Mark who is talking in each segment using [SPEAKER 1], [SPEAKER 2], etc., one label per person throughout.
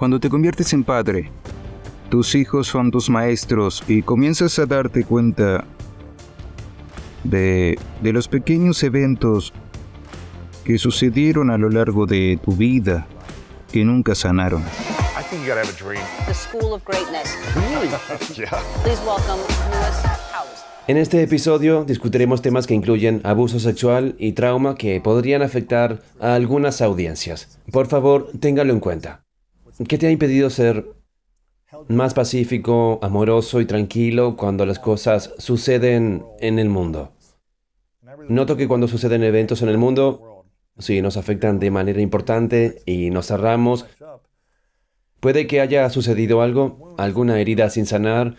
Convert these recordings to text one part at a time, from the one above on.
[SPEAKER 1] Cuando te conviertes en padre, tus hijos son tus maestros y comienzas a darte cuenta de, los pequeños eventos que sucedieron a lo largo de tu vida que nunca sanaron.
[SPEAKER 2] En este episodio discutiremos temas que incluyen abuso sexual y trauma que podrían afectar a algunas audiencias. Por favor, téngalo en cuenta. ¿Qué te ha impedido ser más pacífico, amoroso y tranquilo cuando las cosas suceden en el mundo? Noto que cuando suceden eventos en el mundo, si nos afectan de manera importante y nos cerramos, puede que haya sucedido algo, alguna herida sin sanar.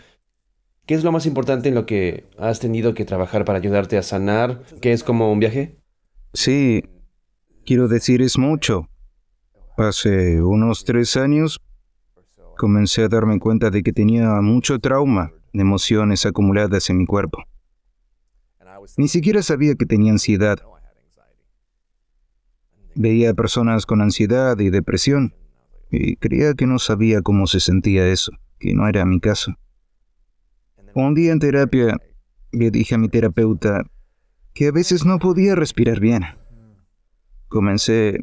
[SPEAKER 2] ¿Qué es lo más importante en lo que has tenido que trabajar para ayudarte a sanar? ¿Qué es como un viaje?
[SPEAKER 1] Sí, quiero decir, es mucho. Hace unos tres años comencé a darme cuenta de que tenía mucho trauma de emociones acumuladas en mi cuerpo. Ni siquiera sabía que tenía ansiedad. Veía a personas con ansiedad y depresión y creía que no sabía cómo se sentía eso, que no era mi caso. Un día en terapia le dije a mi terapeuta que a veces no podía respirar bien. Comencé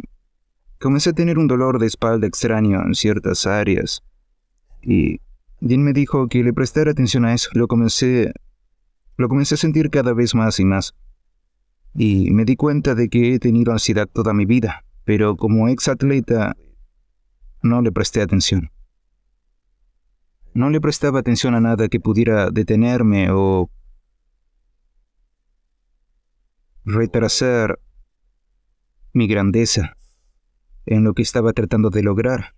[SPEAKER 1] Comencé a tener un dolor de espalda extraño en ciertas áreas. Y bien me dijo que le prestara atención a eso. Lo comencé, lo comencé a sentir cada vez más y más. Y me di cuenta de que he tenido ansiedad toda mi vida, pero como ex atleta no le presté atención. No le prestaba atención a nada que pudiera detenerme o retrasar mi grandeza en lo que estaba tratando de lograr.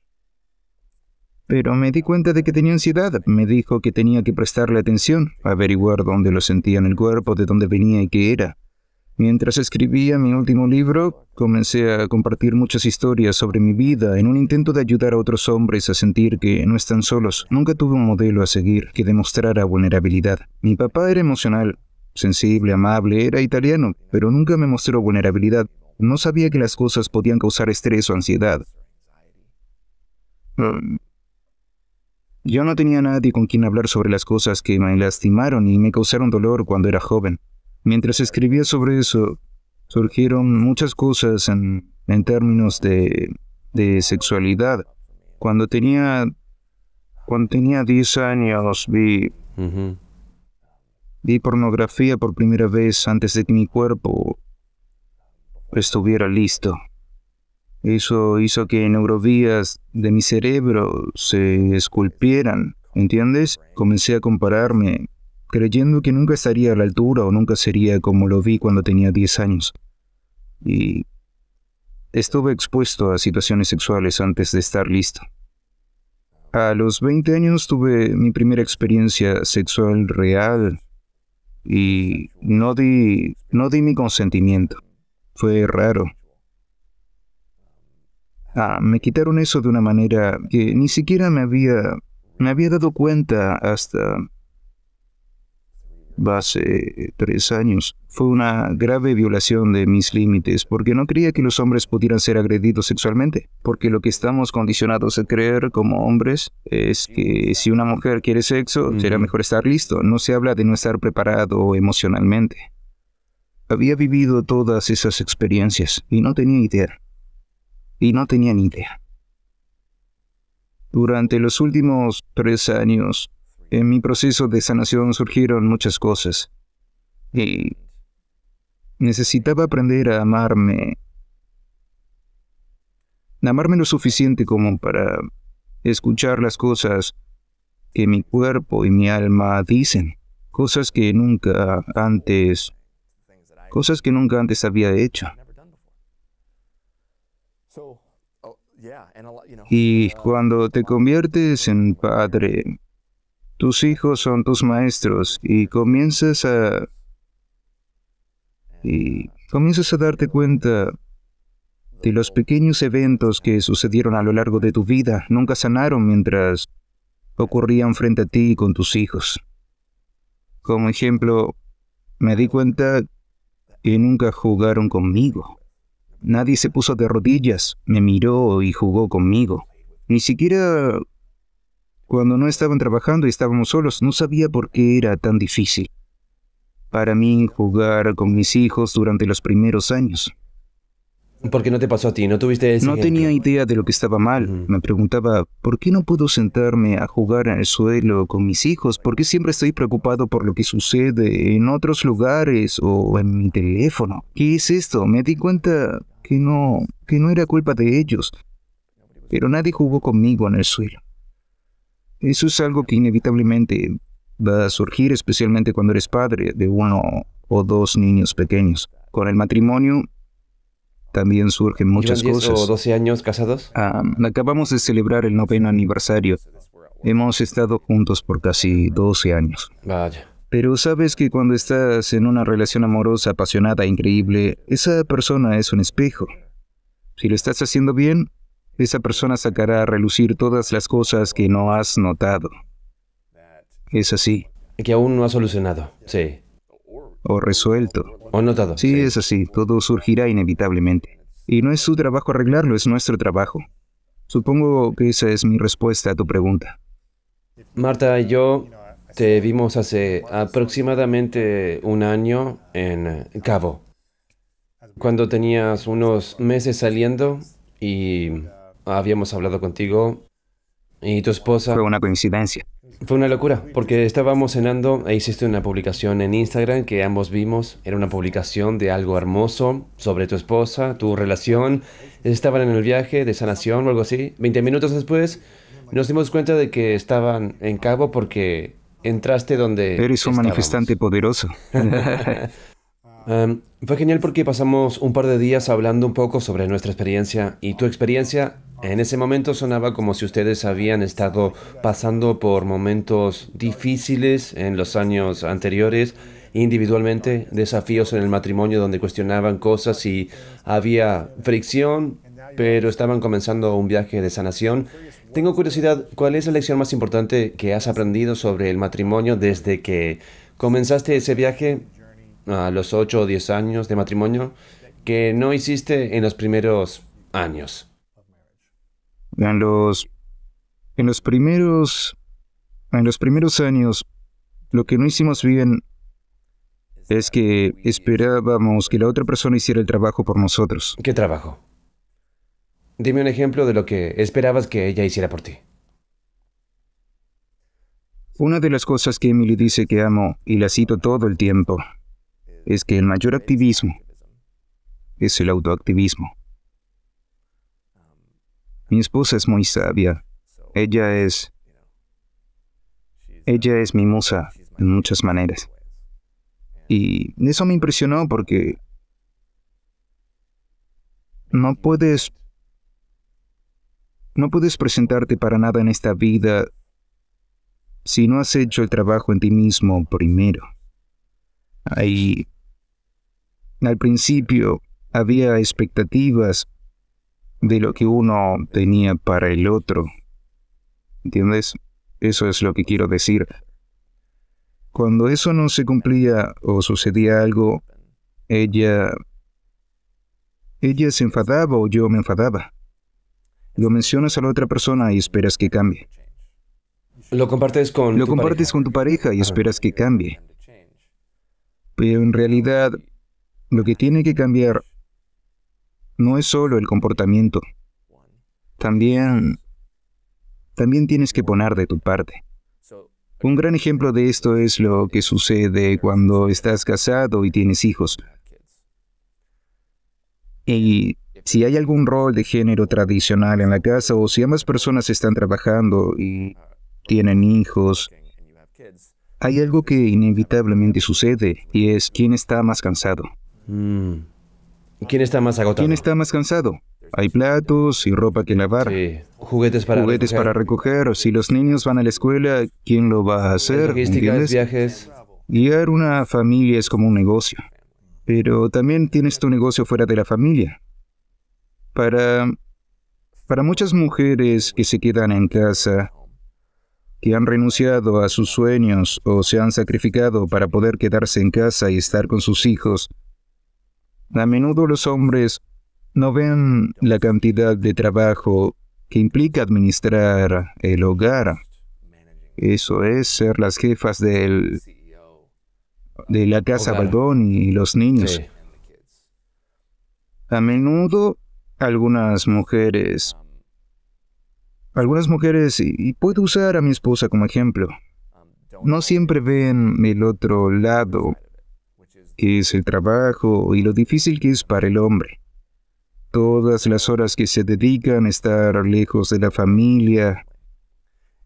[SPEAKER 1] Pero me di cuenta de que tenía ansiedad. Me dijo que tenía que prestarle atención, averiguar dónde lo sentía en el cuerpo, de dónde venía y qué era. Mientras escribía mi último libro, comencé a compartir muchas historias sobre mi vida en un intento de ayudar a otros hombres a sentir que no están solos. Nunca tuve un modelo a seguir que demostrara vulnerabilidad. Mi papá era emocional, sensible, amable, era italiano, pero nunca me mostró vulnerabilidad. No sabía que las cosas podían causar estrés o ansiedad. Ah, yo no tenía nadie con quien hablar sobre las cosas que me lastimaron y me causaron dolor cuando era joven. Mientras escribía sobre eso, surgieron muchas cosas en, términos de, sexualidad. Cuando tenía, cuando tenía 10 años vi, vi pornografía por primera vez antes de que mi cuerpo estuviera listo. Eso hizo que neurovías de mi cerebro se esculpieran, ¿entiendes? Comencé a compararme, creyendo que nunca estaría a la altura o nunca sería como lo vi cuando tenía 10 años. Y estuve expuesto a situaciones sexuales antes de estar listo. A los 20 años tuve mi primera experiencia sexual real y no di, no di mi consentimiento. Fue raro. Ah, me quitaron eso de una manera que ni siquiera me había, me había dado cuenta hasta hace eh, tres años. Fue una grave violación de mis límites porque no creía que los hombres pudieran ser agredidos sexualmente, porque lo que estamos condicionados a creer como hombres es que si una mujer quiere sexo, será mejor estar listo. No se habla de no estar preparado emocionalmente. Había vivido todas esas experiencias y no tenía idea. Y no tenía ni idea. Durante los últimos tres años, en mi proceso de sanación surgieron muchas cosas. Y necesitaba aprender a amarme. Amarme lo suficiente como para escuchar las cosas que mi cuerpo y mi alma dicen. Cosas que nunca antes cosas que nunca antes había hecho. Y cuando te conviertes en padre, tus hijos son tus maestros y comienzas a... y comienzas a darte cuenta de los pequeños eventos que sucedieron a lo largo de tu vida nunca sanaron mientras ocurrían frente a ti y con tus hijos. Como ejemplo, me di cuenta que nunca jugaron conmigo. Nadie se puso de rodillas, me miró y jugó conmigo. Ni siquiera cuando no estaban trabajando y estábamos solos, no sabía por qué era tan difícil. Para mí jugar con mis hijos durante los primeros años,
[SPEAKER 2] ¿Por qué no te pasó a ti, no tuviste ese No
[SPEAKER 1] tenía idea de lo que estaba mal. Me preguntaba, ¿por qué no puedo sentarme a jugar en el suelo con mis hijos? ¿Por qué siempre estoy preocupado por lo que sucede en otros lugares o en mi teléfono? ¿Qué es esto? Me di cuenta que no, que no era culpa de ellos. Pero nadie jugó conmigo en el suelo. Eso es algo que inevitablemente va a surgir, especialmente cuando eres padre de uno o dos niños pequeños. Con el matrimonio también surgen muchas cosas. 10 o 12
[SPEAKER 2] años casados? Ah, acabamos de
[SPEAKER 1] celebrar el noveno aniversario. Hemos estado juntos por casi 12 años. Vaya. Pero sabes que cuando estás en una relación amorosa, apasionada, increíble, esa persona es un espejo. Si lo estás haciendo bien, esa persona sacará a relucir todas las cosas que no has notado. Es así. Que aún no ha solucionado, sí. O resuelto no Sí, es así, todo surgirá inevitablemente. Y no es su trabajo arreglarlo, es nuestro trabajo. Supongo que esa es mi respuesta a tu pregunta.
[SPEAKER 2] Marta, y yo te vimos hace aproximadamente un año en Cabo, cuando tenías unos meses saliendo y habíamos hablado contigo y tu esposa... Fue una coincidencia. Fue una locura, porque estábamos cenando e hiciste una publicación en Instagram que ambos vimos. Era una publicación de algo hermoso sobre tu esposa, tu relación. Estaban en el viaje de sanación o algo así. Veinte minutos después nos dimos cuenta de que estaban en Cabo porque entraste donde... Eres un manifestante poderoso. fue genial porque pasamos un par de días hablando un poco sobre nuestra experiencia y tu experiencia en ese momento sonaba como si ustedes habían estado pasando por momentos difíciles en los años anteriores, individualmente, desafíos en el matrimonio donde cuestionaban cosas y había fricción, pero estaban comenzando un viaje de sanación. Tengo curiosidad, ¿cuál es la lección más importante que has aprendido sobre el matrimonio desde que comenzaste ese viaje a los 8 o 10 años de matrimonio que no hiciste en los primeros años? En los,
[SPEAKER 1] en los primeros en los primeros años lo que no hicimos bien es que esperábamos que la otra persona hiciera el trabajo por nosotros.
[SPEAKER 2] ¿Qué trabajo? Dime un ejemplo de lo que esperabas que ella hiciera por ti.
[SPEAKER 1] Una de las cosas que Emily dice que amo, y la cito todo el tiempo, es que el mayor activismo es el autoactivismo. Mi esposa es muy sabia. Ella es... Ella es mi musa en muchas maneras. Y eso me impresionó porque no puedes... No puedes presentarte para nada en esta vida si no has hecho el trabajo en ti mismo primero. Ahí, al principio había expectativas de lo que uno tenía para el otro. ¿Entiendes? Eso es lo que quiero decir. Cuando eso no se cumplía o sucedía algo, ella... Ella se enfadaba o yo me enfadaba. Lo mencionas a la otra persona y esperas que cambie.
[SPEAKER 2] Lo compartes con... Lo compartes con tu pareja y
[SPEAKER 1] esperas que cambie. Pero en realidad, lo que tiene que cambiar no es solo el comportamiento. También, también tienes que poner de tu parte. Un gran ejemplo de esto es lo que sucede cuando estás casado y tienes hijos. Y si hay algún rol de género tradicional en la casa o si ambas personas están trabajando y tienen hijos, hay algo que inevitablemente sucede y es quién está más cansado. Mm. ¿Quién está más agotado? ¿Quién está más cansado? Hay platos y ropa que lavar. Sí. Juguetes para Juguetes recoger. para recoger. Si los niños van a la escuela, ¿quién lo va a hacer? Logística, viajes. Guiar una familia es como un negocio. Pero también tienes tu negocio fuera de la familia. Para, para muchas mujeres que se quedan en casa, que han renunciado a sus sueños o se han sacrificado para poder quedarse en casa y estar con sus hijos. A menudo los hombres no ven la cantidad de trabajo que implica administrar el hogar. Eso es ser las jefas del, de la casa Baldón y los niños. A menudo algunas mujeres algunas mujeres, y puedo usar a mi esposa como ejemplo, no siempre ven el otro lado, que es el trabajo y lo difícil que es para el hombre. Todas las horas que se dedican a estar lejos de la familia.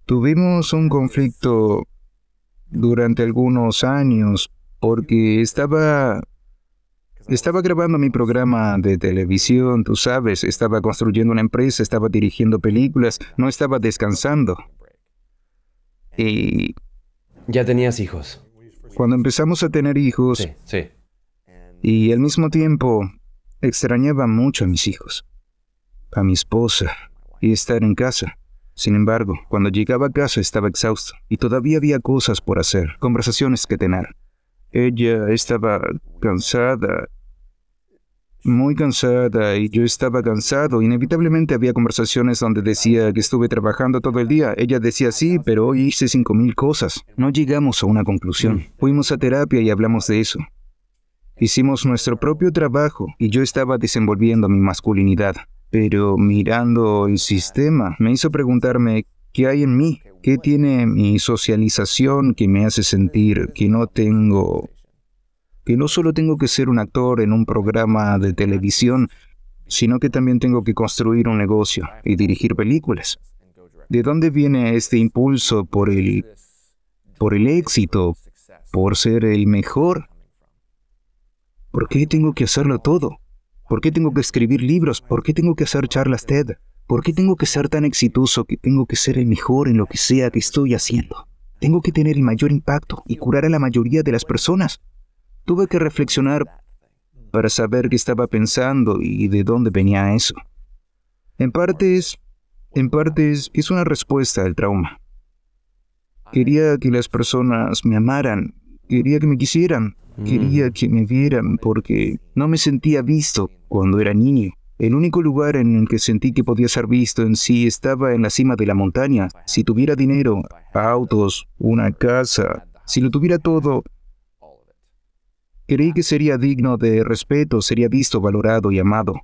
[SPEAKER 1] Tuvimos un conflicto durante algunos años porque estaba estaba grabando mi programa de televisión, tú sabes, estaba construyendo una empresa, estaba dirigiendo películas, no estaba descansando. Y... Ya tenías hijos. Cuando empezamos a tener hijos... Sí, sí. Y al mismo tiempo, extrañaba mucho a mis hijos, a mi esposa y estar en casa. Sin embargo, cuando llegaba a casa estaba exhausto y todavía había cosas por hacer, conversaciones que tener. Ella estaba cansada muy cansada y yo estaba cansado. Inevitablemente había conversaciones donde decía que estuve trabajando todo el día. Ella decía sí, pero hoy hice 5.000 cosas. No llegamos a una conclusión. Mm. Fuimos a terapia y hablamos de eso. Hicimos nuestro propio trabajo y yo estaba desenvolviendo mi masculinidad. Pero mirando el sistema, me hizo preguntarme qué hay en mí, qué tiene mi socialización que me hace sentir que no tengo que no solo tengo que ser un actor en un programa de televisión, sino que también tengo que construir un negocio y dirigir películas. ¿De dónde viene este impulso por el, por el éxito, por ser el mejor? ¿Por qué tengo que hacerlo todo? ¿Por qué tengo que escribir libros? ¿Por qué tengo que hacer charlas TED? ¿Por qué tengo que ser tan exitoso que tengo que ser el mejor en lo que sea que estoy haciendo? Tengo que tener el mayor impacto y curar a la mayoría de las personas. Tuve que reflexionar para saber qué estaba pensando y de dónde venía eso. En partes, en parte es, es una respuesta al trauma. Quería que las personas me amaran, quería que me quisieran, quería mm. que me vieran porque no me sentía visto cuando era niño. El único lugar en el que sentí que podía ser visto en sí estaba en la cima de la montaña. Si tuviera dinero, autos, una casa, si lo tuviera todo, Creí que sería digno de respeto, sería visto, valorado y amado.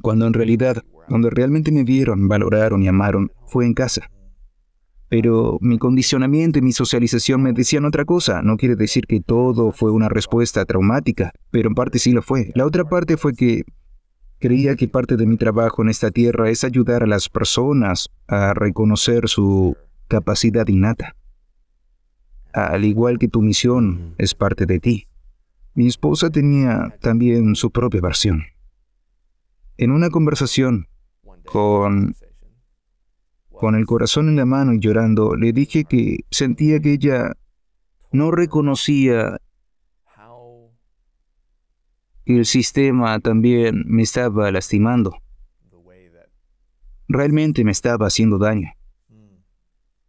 [SPEAKER 1] Cuando en realidad, donde realmente me vieron, valoraron y amaron, fue en casa. Pero mi condicionamiento y mi socialización me decían otra cosa. No quiere decir que todo fue una respuesta traumática, pero en parte sí lo fue. La otra parte fue que creía que parte de mi trabajo en esta tierra es ayudar a las personas a reconocer su capacidad innata. Al igual que tu misión es parte de ti. Mi esposa tenía también su propia versión. En una conversación con el corazón en la mano y llorando, le dije que sentía que ella no reconocía que el sistema también me estaba lastimando. Realmente me estaba haciendo daño.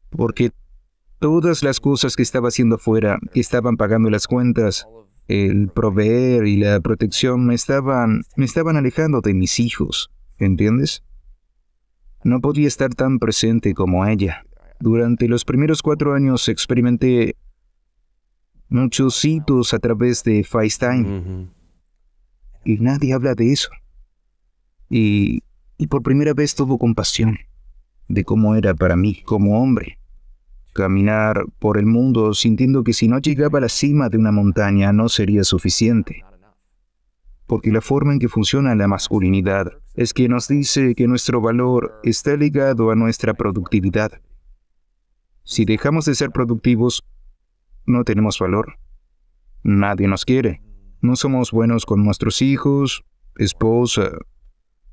[SPEAKER 1] Porque todas las cosas que estaba haciendo afuera, estaban pagando las cuentas, el proveer y la protección me estaban, me estaban alejando de mis hijos, ¿entiendes? No podía estar tan presente como ella. Durante los primeros cuatro años experimenté muchos hitos a través de FaceTime. Y nadie habla de eso. Y, y por primera vez tuvo compasión de cómo era para mí como hombre caminar por el mundo sintiendo que si no llegaba a la cima de una montaña no sería suficiente. Porque la forma en que funciona la masculinidad es que nos dice que nuestro valor está ligado a nuestra productividad. Si dejamos de ser productivos, no tenemos valor. Nadie nos quiere. No somos buenos con nuestros hijos, esposa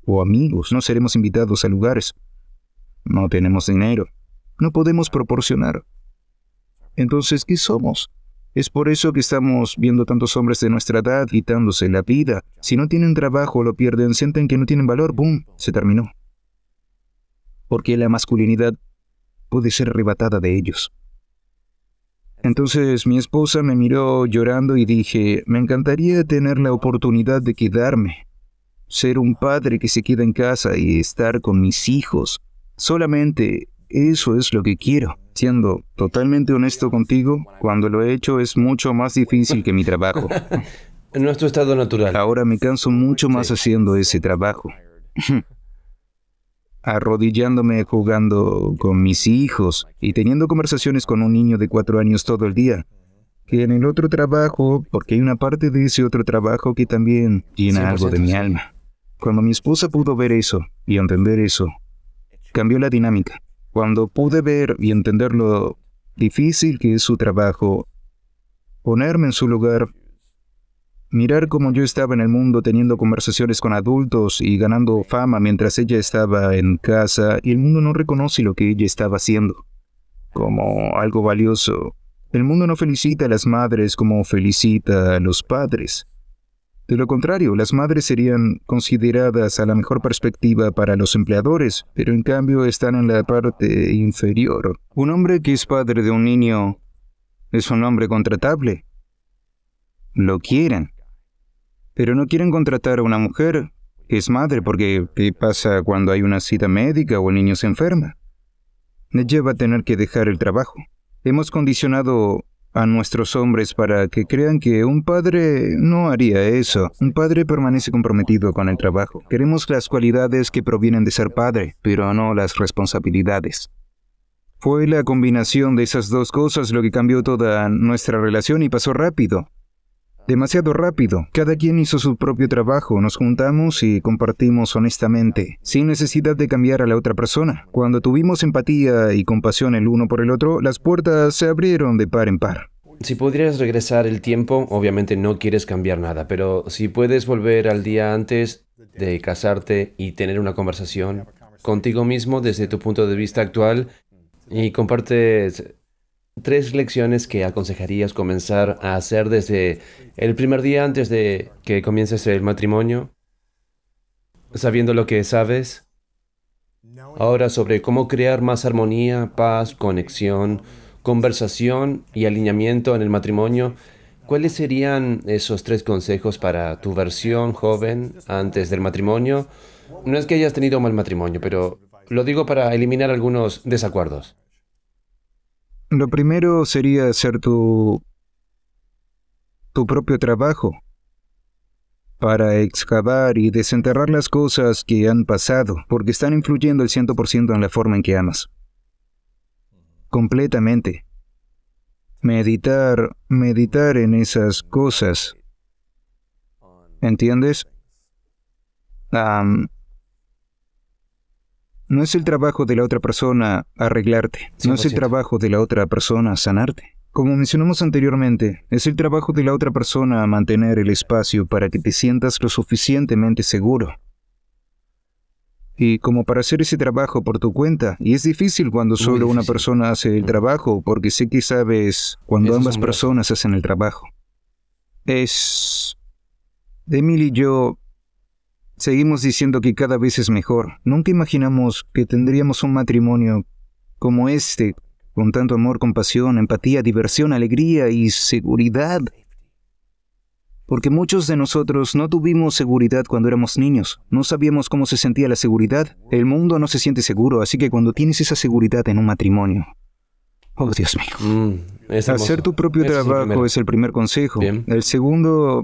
[SPEAKER 1] o amigos. No seremos invitados a lugares. No tenemos dinero no podemos proporcionar. Entonces, ¿qué somos? Es por eso que estamos viendo tantos hombres de nuestra edad quitándose la vida. Si no tienen trabajo, lo pierden, sienten que no tienen valor, ¡boom! Se terminó. Porque la masculinidad puede ser arrebatada de ellos. Entonces mi esposa me miró llorando y dije, me encantaría tener la oportunidad de quedarme, ser un padre que se queda en casa y estar con mis hijos. Solamente eso es lo que quiero. Siendo totalmente honesto contigo, cuando lo he hecho es mucho más difícil que mi trabajo. En nuestro estado natural. Ahora me canso mucho más haciendo ese trabajo. Arrodillándome jugando con mis hijos y teniendo conversaciones con un niño de cuatro años todo el día. Que en el otro trabajo, porque hay una parte de ese otro trabajo que también llena algo de mi alma. Cuando mi esposa pudo ver eso y entender eso, cambió la dinámica. Cuando pude ver y entender lo difícil que es su trabajo, ponerme en su lugar, mirar cómo yo estaba en el mundo teniendo conversaciones con adultos y ganando fama mientras ella estaba en casa y el mundo no reconoce lo que ella estaba haciendo como algo valioso. El mundo no felicita a las madres como felicita a los padres. De lo contrario, las madres serían consideradas a la mejor perspectiva para los empleadores, pero en cambio están en la parte inferior. Un hombre que es padre de un niño es un hombre contratable. Lo quieren. Pero no quieren contratar a una mujer que es madre porque ¿qué pasa cuando hay una cita médica o el niño se enferma? Le lleva a tener que dejar el trabajo. Hemos condicionado a nuestros hombres para que crean que un padre no haría eso. Un padre permanece comprometido con el trabajo. Queremos las cualidades que provienen de ser padre, pero no las responsabilidades. Fue la combinación de esas dos cosas lo que cambió toda nuestra relación y pasó rápido demasiado rápido. Cada quien hizo su propio trabajo, nos juntamos y compartimos honestamente, sin necesidad de cambiar a la otra persona. Cuando tuvimos empatía y compasión el uno por el otro, las puertas se abrieron de par en par.
[SPEAKER 2] Si pudieras regresar el tiempo, obviamente no quieres cambiar nada, pero si puedes volver al día antes de casarte y tener una conversación contigo mismo desde tu punto de vista actual y compartes tres lecciones que aconsejarías comenzar a hacer desde el primer día antes de que comiences el matrimonio? Sabiendo lo que sabes ahora sobre cómo crear más armonía, paz, conexión, conversación y alineamiento en el matrimonio, ¿cuáles serían esos tres consejos para tu versión joven antes del matrimonio? No es que hayas tenido mal matrimonio, pero lo digo para eliminar algunos desacuerdos.
[SPEAKER 1] Lo primero sería hacer tu, tu propio trabajo para excavar y desenterrar las cosas que han pasado, porque están influyendo el 100% en la forma en que amas. Completamente. Meditar, meditar en esas cosas. ¿Entiendes? No es el trabajo de la otra persona arreglarte, no es el trabajo de la otra persona sanarte. Como mencionamos anteriormente, es el trabajo de la otra persona mantener el espacio para que te sientas lo suficientemente seguro. Y como para hacer ese trabajo por tu cuenta, y es difícil cuando solo una persona hace el trabajo, porque sé que sabes cuando ambas personas hacen el trabajo. Es... Emily y yo Seguimos diciendo que cada vez es mejor. Nunca imaginamos que tendríamos un matrimonio como este, con tanto amor, compasión, empatía, diversión, alegría y seguridad. Porque muchos de nosotros no tuvimos seguridad cuando éramos niños, no sabíamos cómo se sentía la seguridad, el mundo no se siente seguro, así que cuando tienes esa seguridad en un matrimonio, oh Dios mío, mm, hacer tu propio trabajo es el primer consejo. El segundo,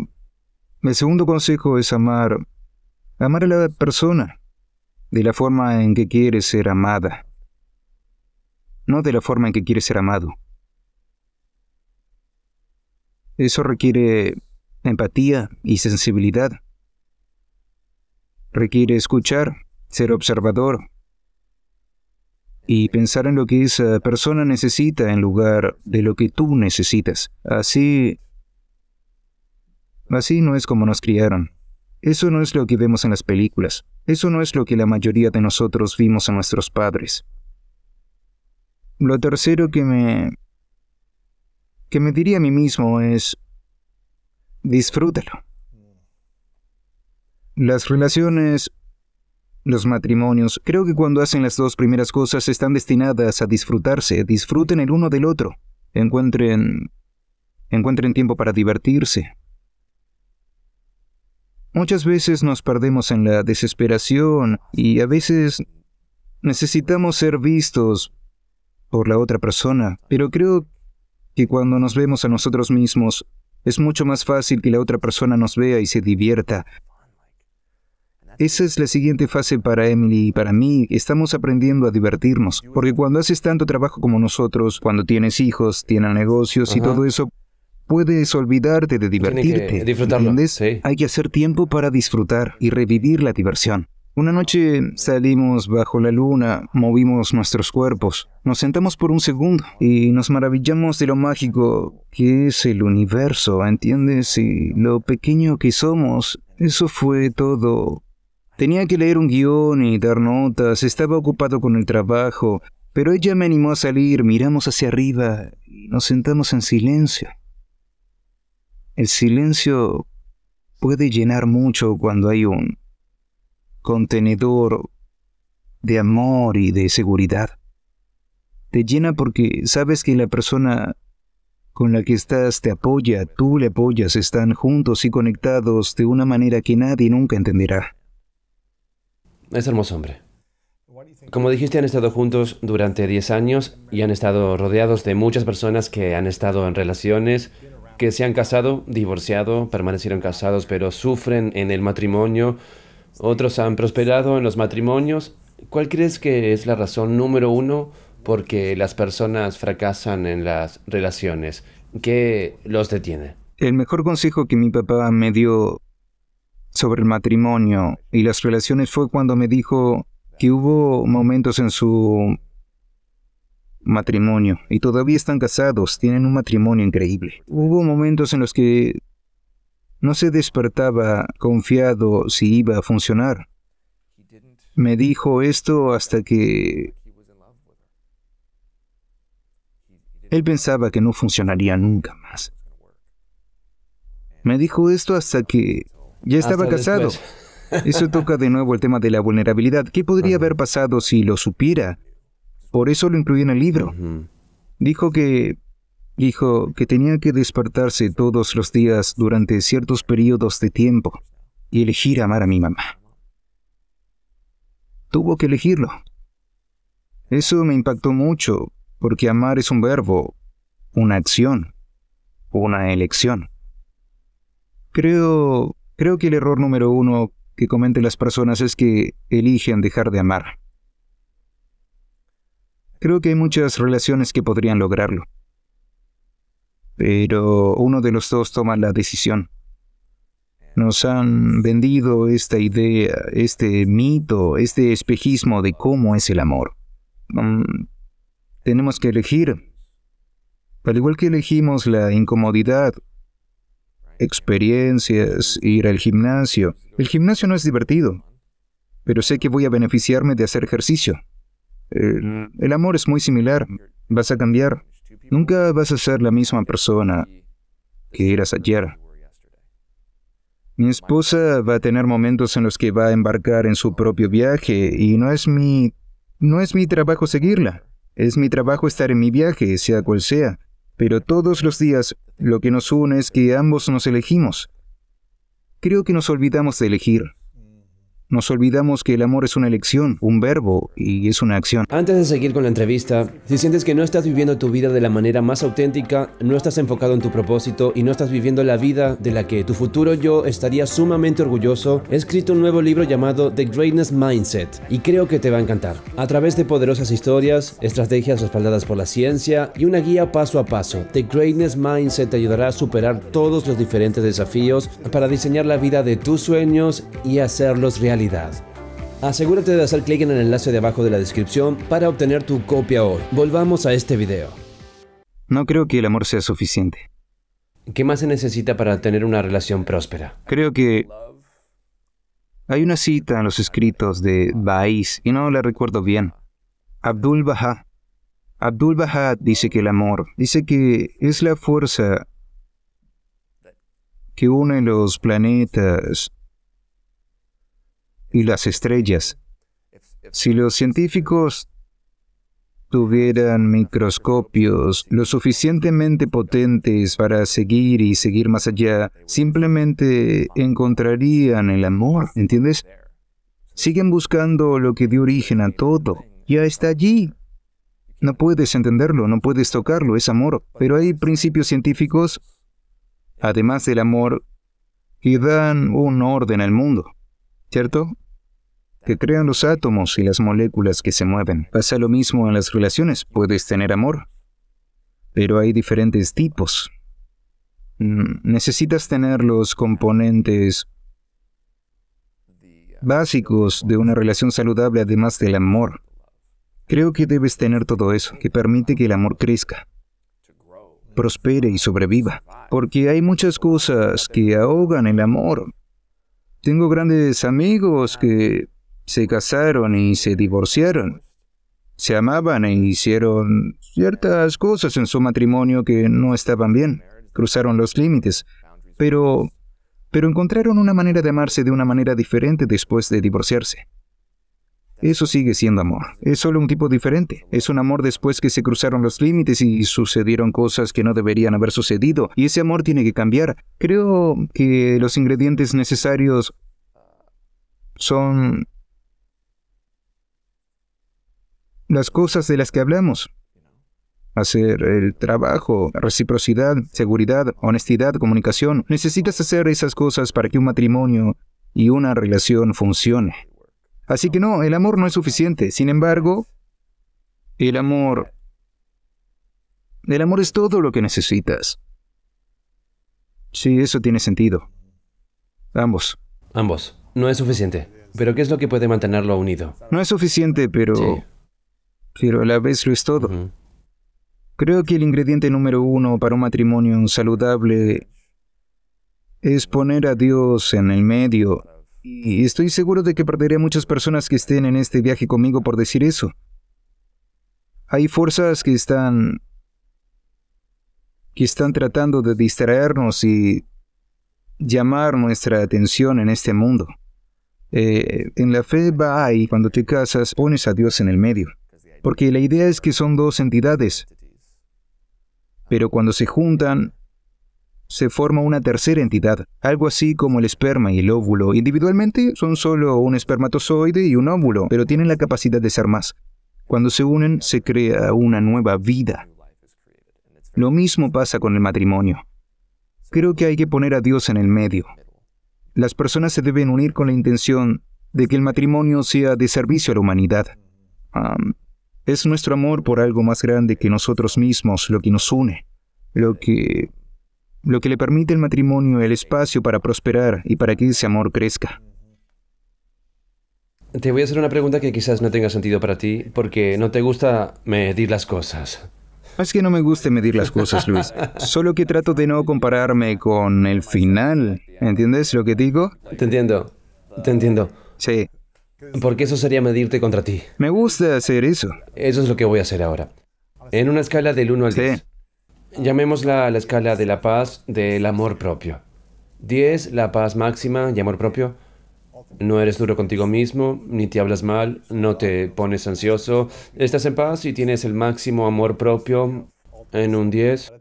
[SPEAKER 1] el segundo consejo es amar Amar a la persona de la forma en que quiere ser amada, no de la forma en que quiere ser amado. Eso requiere empatía y sensibilidad. Requiere escuchar, ser observador y pensar en lo que esa persona necesita en lugar de lo que tú necesitas. Así... Así no es como nos criaron. Eso no es lo que vemos en las películas, eso no es lo que la mayoría de nosotros vimos a nuestros padres. Lo tercero que me... que me diría a mí mismo es... disfrútalo. Las relaciones los matrimonios, creo que cuando hacen las dos primeras cosas están destinadas a disfrutarse, disfruten el uno del otro, encuentren encuentren tiempo para divertirse, Muchas veces nos perdemos en la desesperación y a veces necesitamos ser vistos por la otra persona, pero creo que cuando nos vemos a nosotros mismos es mucho más fácil que la otra persona nos vea y se divierta. Esa es la siguiente fase para Emily y para mí. Estamos aprendiendo a divertirnos, porque cuando haces tanto trabajo como nosotros, cuando tienes hijos, tienes negocios y todo eso, puedes olvidarte de divertirte. disfrutarlo. Hay que hacer tiempo para disfrutar y revivir la diversión. Una noche salimos bajo la luna, movimos nuestros cuerpos, nos sentamos por un segundo y nos maravillamos de lo mágico que es el universo, ¿entiendes? Y lo pequeño que somos, eso fue todo. Tenía que leer un guión y dar notas, estaba ocupado con el trabajo, pero ella me animó a salir, miramos hacia arriba y nos sentamos en silencio. El silencio puede llenar mucho cuando hay un contenedor de amor y de seguridad. Te llena porque sabes que la persona con la que estás te apoya, tú le apoyas, están juntos y conectados de una manera que nadie nunca entenderá.
[SPEAKER 2] Es hermoso, hombre. Como dijiste, han estado juntos durante 10 años y han estado rodeados de muchas personas que han estado en relaciones que se han casado, divorciado, permanecieron casados, pero sufren en el matrimonio. Otros han prosperado en los matrimonios. ¿Cuál crees que es la razón número uno porque las personas fracasan en las relaciones? ¿Qué los detiene?
[SPEAKER 1] El mejor consejo que mi papá me dio sobre el matrimonio y las relaciones fue cuando me dijo que hubo momentos en su matrimonio y todavía están casados, tienen un matrimonio increíble. Hubo momentos en los que no se despertaba confiado si iba a funcionar. Me dijo esto hasta que él pensaba que no funcionaría nunca más. Me dijo esto hasta que ya estaba casado. Eso toca de nuevo el tema de la vulnerabilidad. ¿Qué podría haber pasado si lo supiera? Por eso lo incluí en el libro. Dijo que dijo que tenía que despertarse todos los días durante ciertos periodos de tiempo y elegir amar a mi mamá. Tuvo que elegirlo. Eso me impactó mucho, porque amar es un verbo, una acción, una elección. Creo, creo que el error número uno que cometen las personas es que eligen dejar de amar. Creo que hay muchas relaciones que podrían lograrlo. Pero uno de los dos toma la decisión. Nos han vendido esta idea, este mito, este espejismo de cómo es el amor. Mm, tenemos que elegir. Al igual que elegimos la incomodidad, experiencias, ir al gimnasio. El gimnasio no es divertido, pero sé que voy a beneficiarme de hacer ejercicio. El, amor es muy similar. Vas a cambiar. Nunca vas a ser la misma persona que eras ayer. Mi esposa va a tener momentos en los que va a embarcar en su propio viaje y no es mi no es mi trabajo seguirla. Es mi trabajo estar en mi viaje, sea cual sea. Pero todos los días lo que nos une es que ambos nos elegimos. Creo que nos olvidamos de elegir.
[SPEAKER 2] Nos olvidamos que el amor es una elección, un verbo y es una acción. Antes de seguir con la entrevista, si sientes que no estás viviendo tu vida de la manera más auténtica, no estás enfocado en tu propósito y no estás viviendo la vida de la que tu futuro yo estaría sumamente orgulloso, he escrito un nuevo libro llamado The Greatness Mindset y creo que te va a encantar. A través de poderosas historias, estrategias respaldadas por la ciencia y una guía paso a paso, The Greatness Mindset te ayudará a superar todos los diferentes desafíos para diseñar la vida de tus sueños y hacerlos realidad. Asegúrate de hacer clic en el enlace de abajo de la descripción para obtener tu copia hoy. Volvamos a este video. No creo que el amor sea suficiente. ¿Qué más se necesita para tener una relación próspera? Creo que hay una cita
[SPEAKER 1] en los escritos de Baís y no la recuerdo bien. Abdul Baha. Abdul Baha dice que el amor, dice que es la fuerza que une los planetas y las estrellas. Si los científicos tuvieran microscopios lo suficientemente potentes para seguir y seguir más allá, simplemente encontrarían el amor, ¿entiendes? Siguen buscando lo que dio origen a todo. Ya está allí. No puedes entenderlo, no puedes tocarlo, es amor. Pero hay principios científicos, además del amor, que dan un orden al mundo, ¿cierto? que crean los átomos y las moléculas que se mueven. Pasa lo mismo en las relaciones. Puedes tener amor, pero hay diferentes tipos. Mm, necesitas tener los componentes básicos de una relación saludable además del amor. Creo que debes tener todo eso, que permite que el amor crezca, prospere y sobreviva, porque hay muchas cosas que ahogan el amor. Tengo grandes amigos que se casaron y se divorciaron. Se amaban e hicieron ciertas cosas en su matrimonio que no estaban bien. Cruzaron los límites. Pero... pero encontraron una manera de amarse de una manera diferente después de divorciarse. Eso sigue siendo amor. Es solo un tipo diferente. Es un amor después que se cruzaron los límites y sucedieron cosas que no deberían haber sucedido. Y ese amor tiene que cambiar. Creo que los ingredientes necesarios son las cosas de las que hablamos. Hacer el trabajo, reciprocidad, seguridad, honestidad, comunicación. Necesitas hacer esas cosas para que un matrimonio y una relación funcione. Así que no, el amor no es suficiente. Sin embargo, el amor... El amor es todo lo que necesitas.
[SPEAKER 2] Sí, eso tiene sentido. Ambos. Ambos. No es suficiente. Pero ¿qué es lo que puede mantenerlo unido? No es suficiente, pero pero a la vez lo es todo.
[SPEAKER 1] Creo que el ingrediente número uno para un matrimonio saludable es poner a Dios en el medio. Y estoy seguro de que perderé muchas personas que estén en este viaje conmigo por decir eso. Hay fuerzas que están que están tratando de distraernos y llamar nuestra atención en este mundo. Eh, en la fe va y cuando te casas pones a Dios en el medio porque la idea es que son dos entidades, pero cuando se juntan, se forma una tercera entidad, algo así como el esperma y el óvulo. Individualmente son solo un espermatozoide y un óvulo, pero tienen la capacidad de ser más. Cuando se unen, se crea una nueva vida. Lo mismo pasa con el matrimonio. Creo que hay que poner a Dios en el medio. Las personas se deben unir con la intención de que el matrimonio sea de servicio a la humanidad. Es nuestro amor por algo más grande que nosotros mismos lo que nos une, lo que lo que le permite el matrimonio el espacio para prosperar y para que ese amor crezca.
[SPEAKER 2] Te voy a hacer una pregunta que quizás no tenga sentido para ti, porque no te gusta medir las cosas. Es que no me gusta medir
[SPEAKER 1] las cosas, Luis.
[SPEAKER 2] Solo que trato de no compararme con el final. ¿Entiendes lo que digo? Te entiendo. Te entiendo. Sí. Porque eso sería medirte contra ti. Me gusta hacer eso. Eso es lo que voy a hacer ahora. En una escala del 1 al 10. Llamémosla la escala de la paz del amor propio. 10, la paz máxima y amor propio. No eres duro contigo mismo, ni te hablas mal, no te pones ansioso, estás en paz y tienes el máximo amor propio en un 10.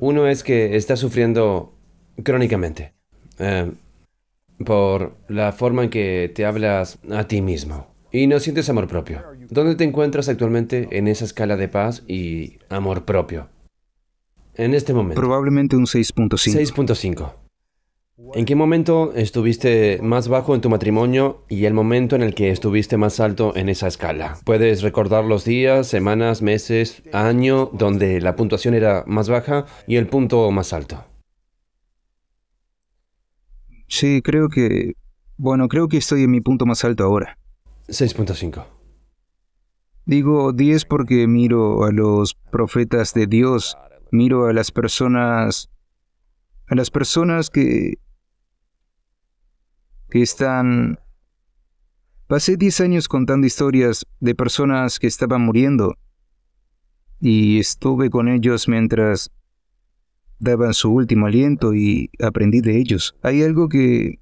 [SPEAKER 2] Uno es que estás sufriendo crónicamente. Eh, por la forma en que te hablas a ti mismo y no sientes amor propio. ¿Dónde te encuentras actualmente en esa escala de paz y amor propio? En este momento. Probablemente un 6.5. 6.5. ¿En qué momento estuviste más bajo en tu matrimonio y el momento en el que estuviste más alto en esa escala? ¿Puedes recordar los días, semanas, meses, año donde la puntuación era más baja y el punto más alto?
[SPEAKER 1] Sí, creo que... Bueno, creo que estoy en mi punto más alto ahora. 6.5. Digo 10 porque miro a los profetas de Dios, miro a las personas... a las personas que... que están... Pasé 10 años contando historias de personas que estaban muriendo y estuve con ellos mientras daban su último aliento y aprendí de ellos. Hay algo que...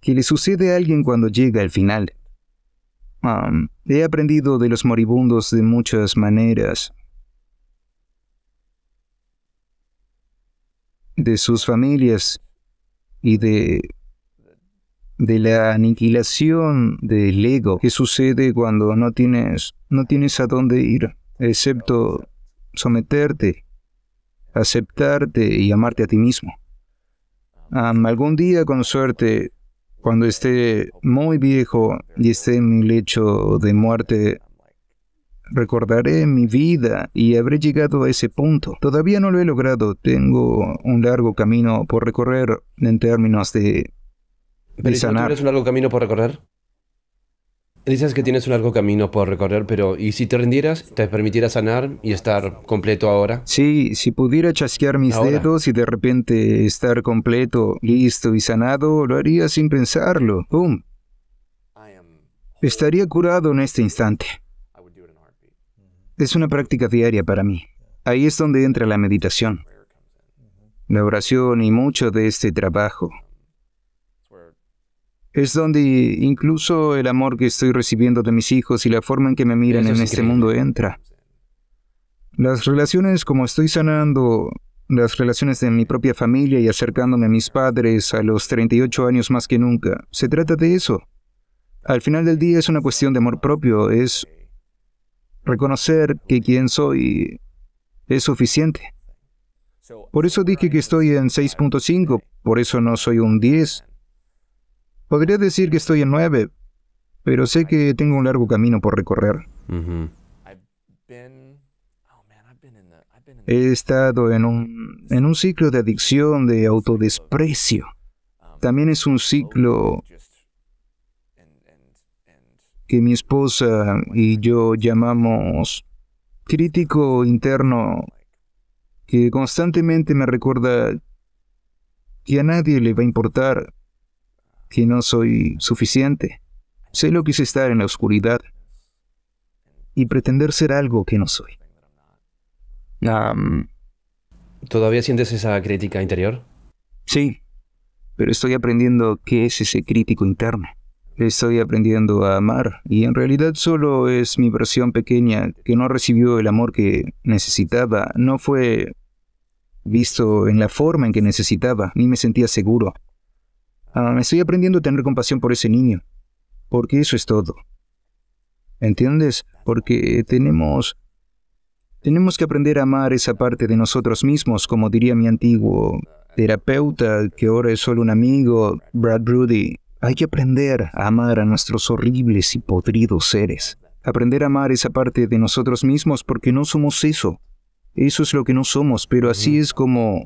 [SPEAKER 1] que le sucede a alguien cuando llega al final. he aprendido de los moribundos de muchas maneras. De sus familias y de... de la aniquilación del ego que sucede cuando no tienes... no tienes a dónde ir, excepto someterte aceptarte y amarte a ti mismo. algún día, con suerte, cuando esté muy viejo y esté en mi lecho de muerte, recordaré mi vida y habré llegado a ese punto. Todavía no lo he logrado, tengo un largo camino por recorrer en términos de... sanar. ¿Tienes
[SPEAKER 2] un largo camino por recorrer? Dices que tienes un largo camino por recorrer, pero ¿y si te rindieras, te permitiera sanar y estar completo ahora? Sí, si pudiera chasquear
[SPEAKER 1] mis dedos y de repente estar completo, listo y sanado, lo haría sin pensarlo. ¡Pum! Estaría curado en este instante. Es una práctica diaria para mí. Ahí es donde entra la meditación, la oración y mucho de este trabajo. Es donde incluso el amor que estoy recibiendo de mis hijos y la forma en que me miran en este mundo entra. Las relaciones como estoy sanando, las relaciones de mi propia familia y acercándome a mis padres a los 38 años más que nunca, se trata de eso. Al final del día es una cuestión de amor propio, es reconocer que quien soy es suficiente. Por eso dije que estoy en 6.5, por eso no soy un 10, Podría decir que estoy en nueve, pero sé que tengo un largo camino por recorrer. Oh, He estado en un, en un ciclo de adicción, de autodesprecio. Um, También es un ciclo que mi esposa y yo llamamos crítico interno, que constantemente me recuerda que a nadie le va a importar que no soy suficiente. Sé lo que es estar en la oscuridad y pretender ser algo que no soy. ¿Todavía sientes esa crítica interior? Sí, pero estoy aprendiendo qué es ese crítico interno. Estoy aprendiendo a amar y en realidad solo es mi versión pequeña que no recibió el amor que necesitaba. No fue visto en la forma en que necesitaba, ni me sentía seguro. Ah, me estoy aprendiendo a tener compasión por ese niño, porque eso es todo. ¿Entiendes? Porque tenemos... Tenemos que aprender a amar esa parte de nosotros mismos, como diría mi antiguo terapeuta, que ahora es solo un amigo, Brad Brody. Hay que aprender a amar a nuestros horribles y podridos seres. Aprender a amar esa parte de nosotros mismos porque no somos eso. Eso es lo que no somos, pero así es como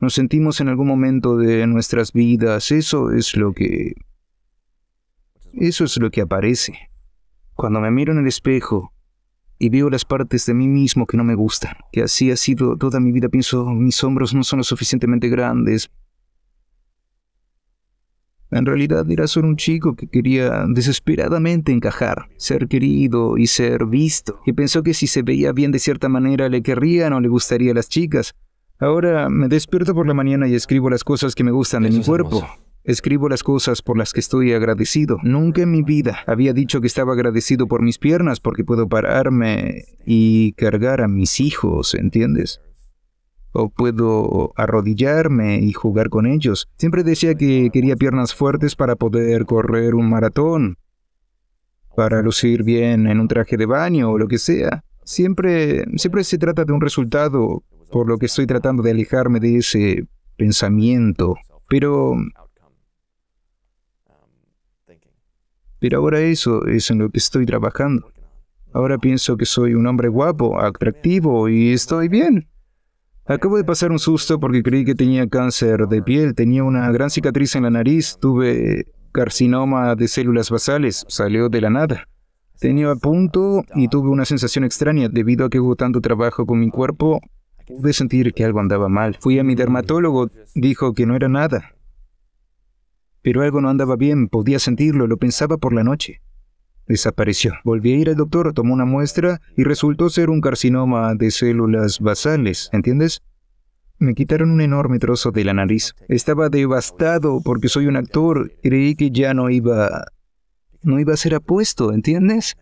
[SPEAKER 1] nos sentimos en algún momento de nuestras vidas, eso es lo que... Eso es lo que aparece. Cuando me miro en el espejo y veo las partes de mí mismo que no me gustan, que así ha sido toda mi vida, pienso, mis hombros no son lo suficientemente grandes. En realidad era solo un chico que quería desesperadamente encajar, ser querido y ser visto, y pensó que si se veía bien de cierta manera le querrían o le gustaría a las chicas. Ahora me despierto por la mañana y escribo las cosas que me gustan de mi cuerpo. Escribo las cosas por las que estoy agradecido. Nunca en mi vida había dicho que estaba agradecido por mis piernas porque puedo pararme y cargar a mis hijos, ¿entiendes? O puedo arrodillarme y jugar con ellos. Siempre decía que quería piernas fuertes para poder correr un maratón, para lucir bien en un traje de baño o lo que sea. Siempre, siempre se trata de un resultado por lo que estoy tratando de alejarme de ese pensamiento, pero... Pero ahora eso es en lo que estoy trabajando. Ahora pienso que soy un hombre guapo, atractivo y estoy bien. Acabo de pasar un susto porque creí que tenía cáncer de piel, tenía una gran cicatriz en la nariz, tuve carcinoma de células basales, salió de la nada. Tenía punto y tuve una sensación extraña debido a que hubo tanto trabajo con mi cuerpo Pude sentir que algo andaba mal. Fui a mi dermatólogo, dijo que no era nada. Pero algo no andaba bien, podía sentirlo, lo pensaba por la noche. Desapareció. Volví a ir al doctor, tomó una muestra y resultó ser un carcinoma de células basales, ¿entiendes? Me quitaron un enorme trozo de la nariz. Estaba devastado porque soy un actor. Creí que ya no iba... No iba a ser apuesto, ¿entiendes?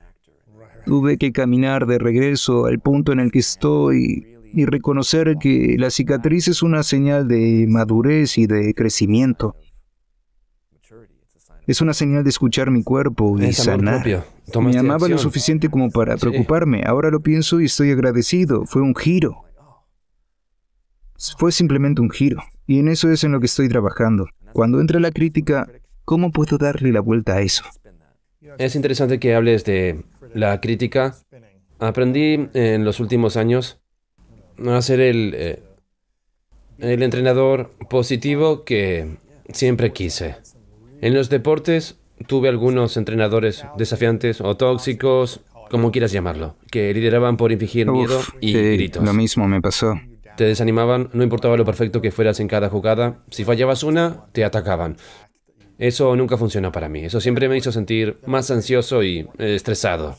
[SPEAKER 1] Tuve que caminar de regreso al punto en el que estoy y reconocer que la cicatriz es una señal de madurez y de crecimiento. Es una señal de escuchar mi cuerpo y sanar. Me amaba lo suficiente como para preocuparme. Ahora lo pienso y estoy agradecido. Fue un giro. Fue simplemente un giro. Y en eso es en lo que estoy trabajando. Cuando entra la crítica, ¿cómo puedo darle la vuelta a eso?
[SPEAKER 2] Es interesante que hables de la crítica. Aprendí en los últimos años a ser el, eh, el entrenador positivo que siempre quise. En los deportes tuve algunos entrenadores desafiantes o tóxicos, como quieras llamarlo, que lideraban por infligir miedo y gritos. Lo
[SPEAKER 1] mismo me pasó.
[SPEAKER 2] Te desanimaban, no importaba lo perfecto que fueras en cada jugada. Si fallabas una, te atacaban. Eso nunca funcionó para mí. Eso siempre me hizo sentir más ansioso y eh, estresado.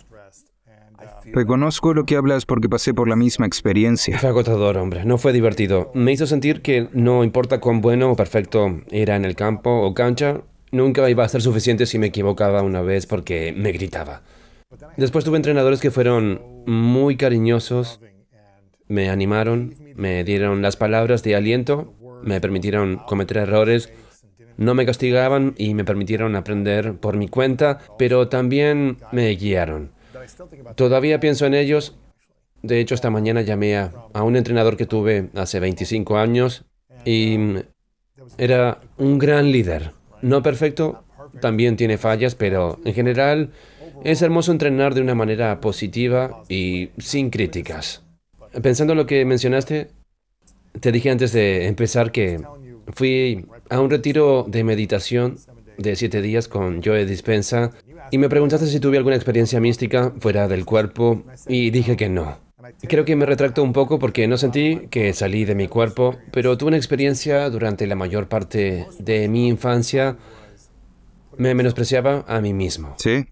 [SPEAKER 1] Reconozco lo que hablas porque pasé por la misma experiencia. Fue agotador, hombre. No fue divertido.
[SPEAKER 2] Me hizo sentir que no importa cuán bueno o perfecto era en el campo o cancha, nunca iba a ser suficiente si me equivocaba una vez porque me gritaba. Después tuve entrenadores que fueron muy cariñosos, me animaron, me dieron las palabras de aliento, me permitieron cometer errores, no me castigaban y me permitieron aprender por mi cuenta, pero también me guiaron. Todavía pienso en ellos. De hecho, esta mañana llamé a, un entrenador que tuve hace 25 años y mm, era un gran líder. No perfecto, también tiene fallas, pero en general es hermoso entrenar de una manera positiva y sin críticas. Pensando en lo que mencionaste, te dije antes de empezar que fui a un retiro de meditación de siete días con Joe Dispensa y me preguntaste si tuve alguna experiencia mística fuera del cuerpo y dije que no. Creo que me retracto un poco porque no sentí que salí de mi cuerpo, pero tuve una experiencia durante la mayor parte de mi infancia me menospreciaba a mí mismo. Sí.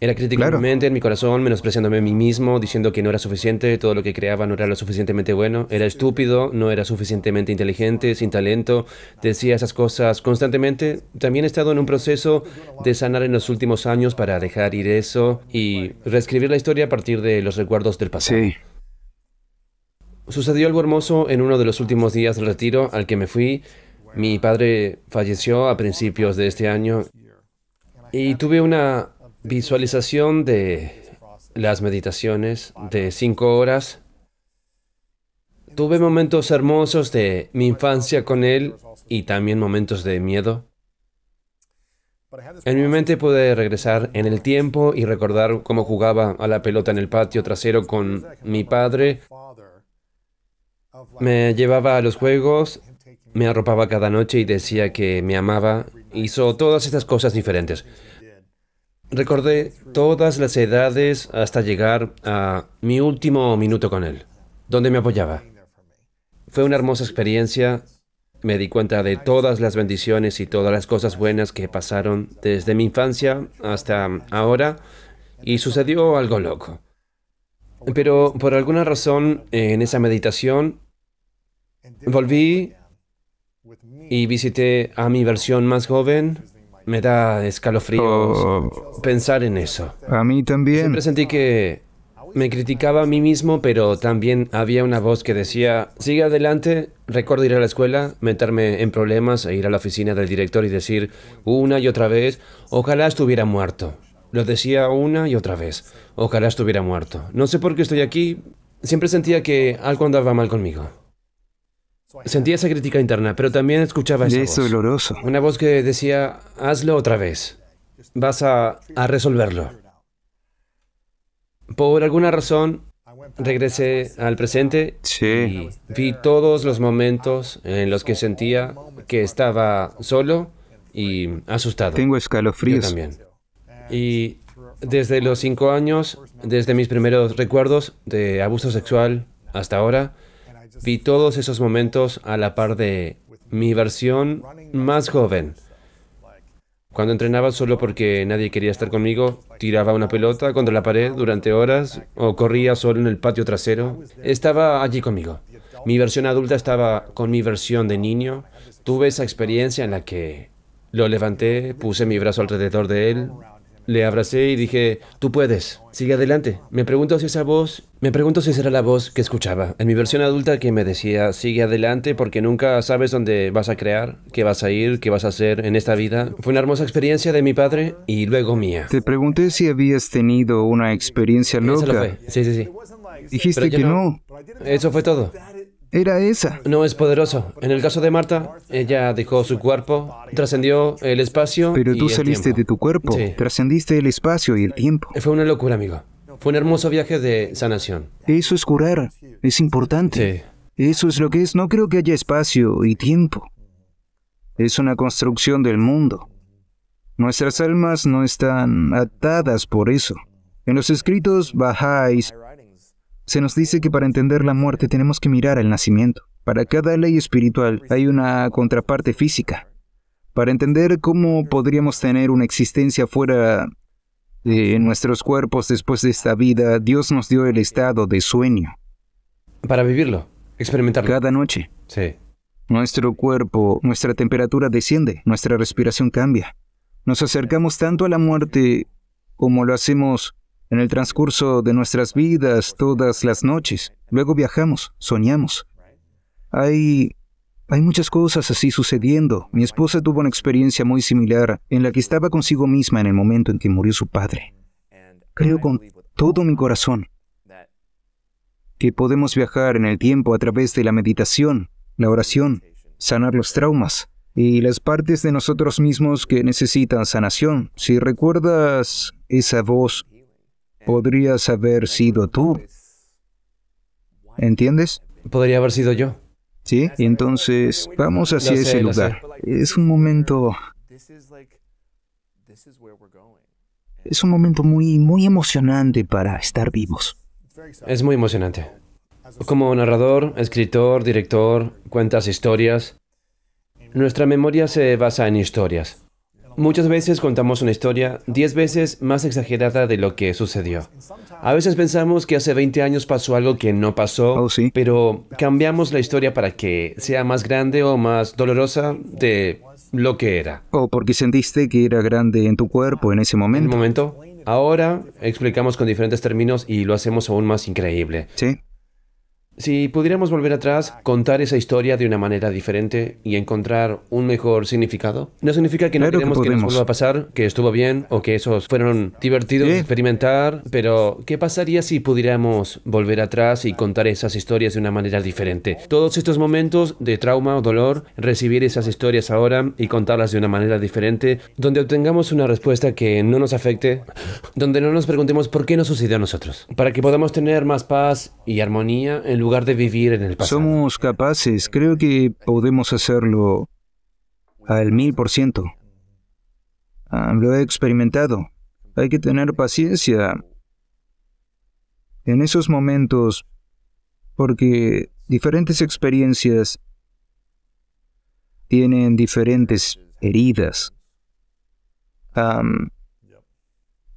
[SPEAKER 2] Era crítico en mi mente, en mi corazón, menospreciándome a mí mismo, diciendo que no era suficiente, todo lo que creaba no era lo suficientemente bueno, era estúpido, no era suficientemente inteligente, sin talento, decía esas cosas constantemente. También he estado en un proceso de sanar en los últimos años para dejar ir eso y reescribir la historia a partir de los recuerdos del pasado. Sí. Sucedió algo hermoso en uno de los últimos días del retiro al que me fui. Mi padre falleció a principios de este año y tuve una visualización de las meditaciones de cinco horas. Tuve momentos hermosos de mi infancia con él y también momentos de miedo. En mi mente pude regresar en el tiempo y recordar cómo jugaba a la pelota en el patio trasero con mi padre. Me llevaba a los juegos me arropaba cada noche y decía que me amaba, hizo todas estas cosas diferentes. Recordé todas las edades hasta llegar a mi último minuto con él, donde me apoyaba. Fue una hermosa experiencia, me di cuenta de todas las bendiciones y todas las cosas buenas que pasaron desde mi infancia hasta ahora, y sucedió algo loco. Pero por alguna razón, en esa meditación, volví y visité a mi versión más joven, me da escalofríos oh. pensar en eso.
[SPEAKER 1] A mí también.
[SPEAKER 2] Siempre sentí que me criticaba a mí mismo, pero también había una voz que decía, sigue adelante, recuerdo ir a la escuela, meterme en problemas e ir a la oficina del director y decir una y otra vez, ojalá estuviera muerto. Lo decía una y otra vez, ojalá estuviera muerto. No sé por qué estoy aquí, siempre sentía que algo andaba mal conmigo. Sentía esa crítica interna, pero también escuchaba esa doloroso. Una voz que decía, hazlo otra vez. Vas a, resolverlo. Por alguna razón, regresé al presente y vi todos los momentos en los que sentía que estaba solo y asustado. Tengo escalofríos. también. Y desde los cinco años, desde mis primeros recuerdos de abuso sexual hasta ahora, Vi todos esos momentos a la par de mi versión más joven. Cuando entrenaba solo porque nadie quería estar conmigo, tiraba una pelota contra la pared durante horas o corría solo en el patio trasero, estaba allí conmigo. Mi versión adulta estaba con mi versión de niño. Tuve esa experiencia en la que lo levanté, puse mi brazo alrededor de él, le abracé y dije, tú puedes, sigue adelante. Me pregunto si esa voz, me pregunto si era la voz que escuchaba en mi versión adulta que me decía, sigue adelante porque nunca sabes dónde vas a crear, qué vas a ir, qué vas a hacer en esta vida. Fue una hermosa experiencia de mi padre y luego mía.
[SPEAKER 1] Te pregunté si habías tenido una experiencia loca. Eso fue. Sí, sí, sí.
[SPEAKER 2] Dijiste que no. Eso fue todo era esa. No es poderoso. En el caso de Marta, ella dejó su cuerpo, trascendió el espacio. Pero tú saliste de
[SPEAKER 1] tu cuerpo, trascendiste el espacio y el tiempo.
[SPEAKER 2] Fue una locura, amigo. Fue un hermoso viaje de sanación.
[SPEAKER 1] Eso es curar, es importante. Eso es lo que es. No creo que haya espacio y tiempo. Es una construcción del mundo. Nuestras almas no están atadas por eso. En los escritos bajáis se nos dice que para entender la muerte tenemos que mirar al nacimiento. Para cada ley espiritual hay una contraparte física. Para entender cómo podríamos tener una existencia fuera de eh, nuestros cuerpos después de esta vida, Dios nos dio el estado de sueño. Para vivirlo, experimentarlo. Cada noche. Sí. Nuestro cuerpo, nuestra temperatura desciende, nuestra respiración cambia. Nos acercamos tanto a la muerte como lo hacemos en el transcurso de nuestras vidas todas las noches. Luego viajamos, soñamos. Hay... Hay muchas cosas así sucediendo. Mi esposa tuvo una experiencia muy similar en la que estaba consigo misma en el momento en que murió su padre. Creo con todo mi corazón que podemos viajar en el tiempo a través de la meditación, la oración, sanar los traumas y las partes de nosotros mismos que necesitan sanación. Si recuerdas esa voz podrías haber sido tú. ¿Entiendes?
[SPEAKER 2] Podría haber sido yo.
[SPEAKER 1] Sí, y entonces vamos hacia ese lugar. Es un momento... Es un momento muy, muy emocionante para estar vivos.
[SPEAKER 2] Es muy emocionante. Como narrador, escritor, director, cuentas historias. Nuestra memoria se basa en historias. Muchas veces contamos una historia diez veces más exagerada de lo que sucedió. A veces pensamos que hace 20 años pasó algo que no pasó, oh, sí. pero cambiamos la historia para que sea más grande o más dolorosa de lo que era.
[SPEAKER 1] O porque sentiste que era grande en tu cuerpo en ese momento.
[SPEAKER 2] momento. Ahora explicamos con diferentes términos y lo hacemos aún más increíble. Sí. Si pudiéramos volver atrás, contar esa historia de una manera diferente y encontrar un mejor significado, no significa que no claro que, que, nos vuelva a pasar, que estuvo bien o que esos fueron divertidos de experimentar, pero ¿qué pasaría si pudiéramos volver atrás y contar esas historias de una manera diferente? Todos estos momentos de trauma o dolor, recibir esas historias ahora y contarlas de una manera diferente, donde obtengamos una respuesta que no nos afecte, donde no nos preguntemos por qué nos sucedió a nosotros, para que podamos tener más paz y armonía en lugar lugar de vivir en el pasado.
[SPEAKER 1] Somos capaces, creo que podemos hacerlo al mil por ciento. Ah, lo he experimentado. Hay que tener paciencia en esos momentos porque diferentes experiencias tienen diferentes heridas.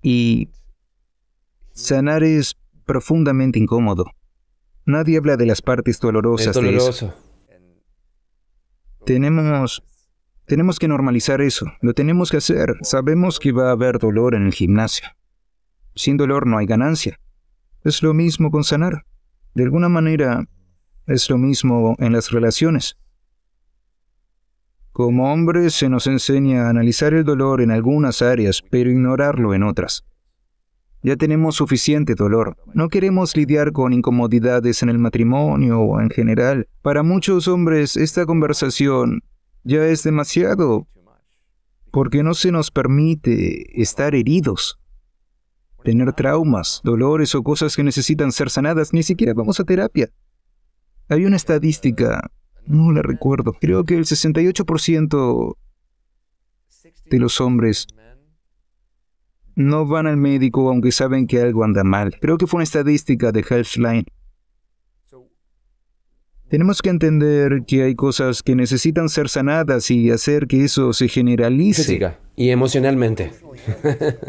[SPEAKER 1] y sanar es profundamente incómodo. Nadie habla de las partes dolorosas de eso. Tenemos tenemos que normalizar eso. Lo tenemos que hacer. Sabemos que va a haber dolor en el gimnasio. Sin dolor no hay ganancia. Es lo mismo con sanar. De alguna manera, es lo mismo en las relaciones. Como hombres se nos enseña a analizar el dolor en algunas áreas, pero ignorarlo en otras. Ya tenemos suficiente dolor. No queremos lidiar con incomodidades en el matrimonio o en general. Para muchos hombres esta conversación ya es demasiado, porque no se nos permite estar heridos, tener traumas, dolores o cosas que necesitan ser sanadas. Ni siquiera vamos a terapia. Hay una estadística, no la recuerdo, creo que el 68% de los hombres no van al médico aunque saben que algo anda mal. Creo que fue una estadística de Healthline. Tenemos que entender que hay cosas que necesitan ser sanadas y hacer que eso se generalice. Física y emocionalmente.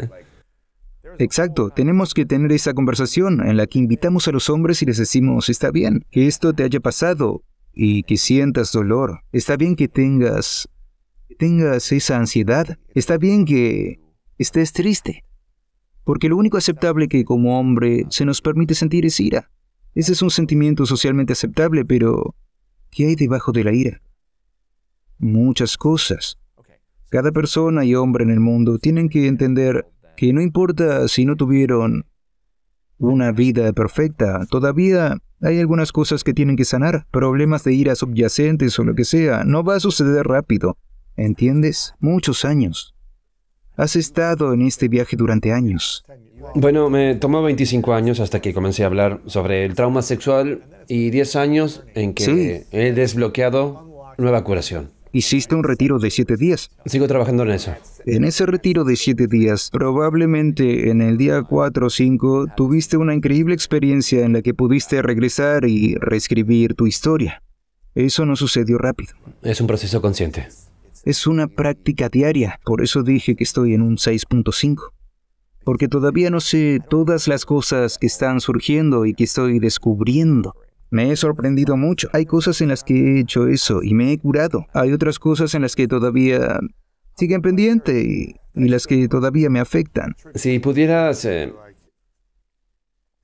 [SPEAKER 1] Exacto, tenemos que tener esa conversación en la que invitamos a los hombres y les decimos, está bien que esto te haya pasado y que sientas dolor, está bien que tengas, tengas esa ansiedad, está bien que estés triste. Porque lo único aceptable que como hombre se nos permite sentir es ira. Ese es un sentimiento socialmente aceptable, pero ¿qué hay debajo de la ira? Muchas cosas. Cada persona y hombre en el mundo tienen que entender que no importa si no tuvieron una vida perfecta, todavía hay algunas cosas que tienen que sanar, problemas de ira subyacentes o lo que sea, no va a suceder
[SPEAKER 2] rápido. ¿Entiendes? Muchos
[SPEAKER 1] años. Has estado en este viaje durante
[SPEAKER 2] años. Bueno, me tomó 25 años hasta que comencé a hablar sobre el trauma sexual y 10 años en que he desbloqueado nueva
[SPEAKER 1] curación. Hiciste un retiro de 7 días. Sigo trabajando en eso. En ese retiro de 7 días, probablemente en el día 4 o 5, tuviste una increíble experiencia en la que pudiste regresar y reescribir tu historia. Eso no sucedió rápido. Es un proceso consciente. Es una práctica diaria, por eso dije que estoy en un 6.5. Porque todavía no sé todas las cosas que están surgiendo y que estoy descubriendo. Me he sorprendido mucho. Hay cosas en las que he hecho eso y me he curado. Hay otras cosas en las que todavía siguen pendiente y, las que todavía me afectan.
[SPEAKER 2] Si pudieras eh,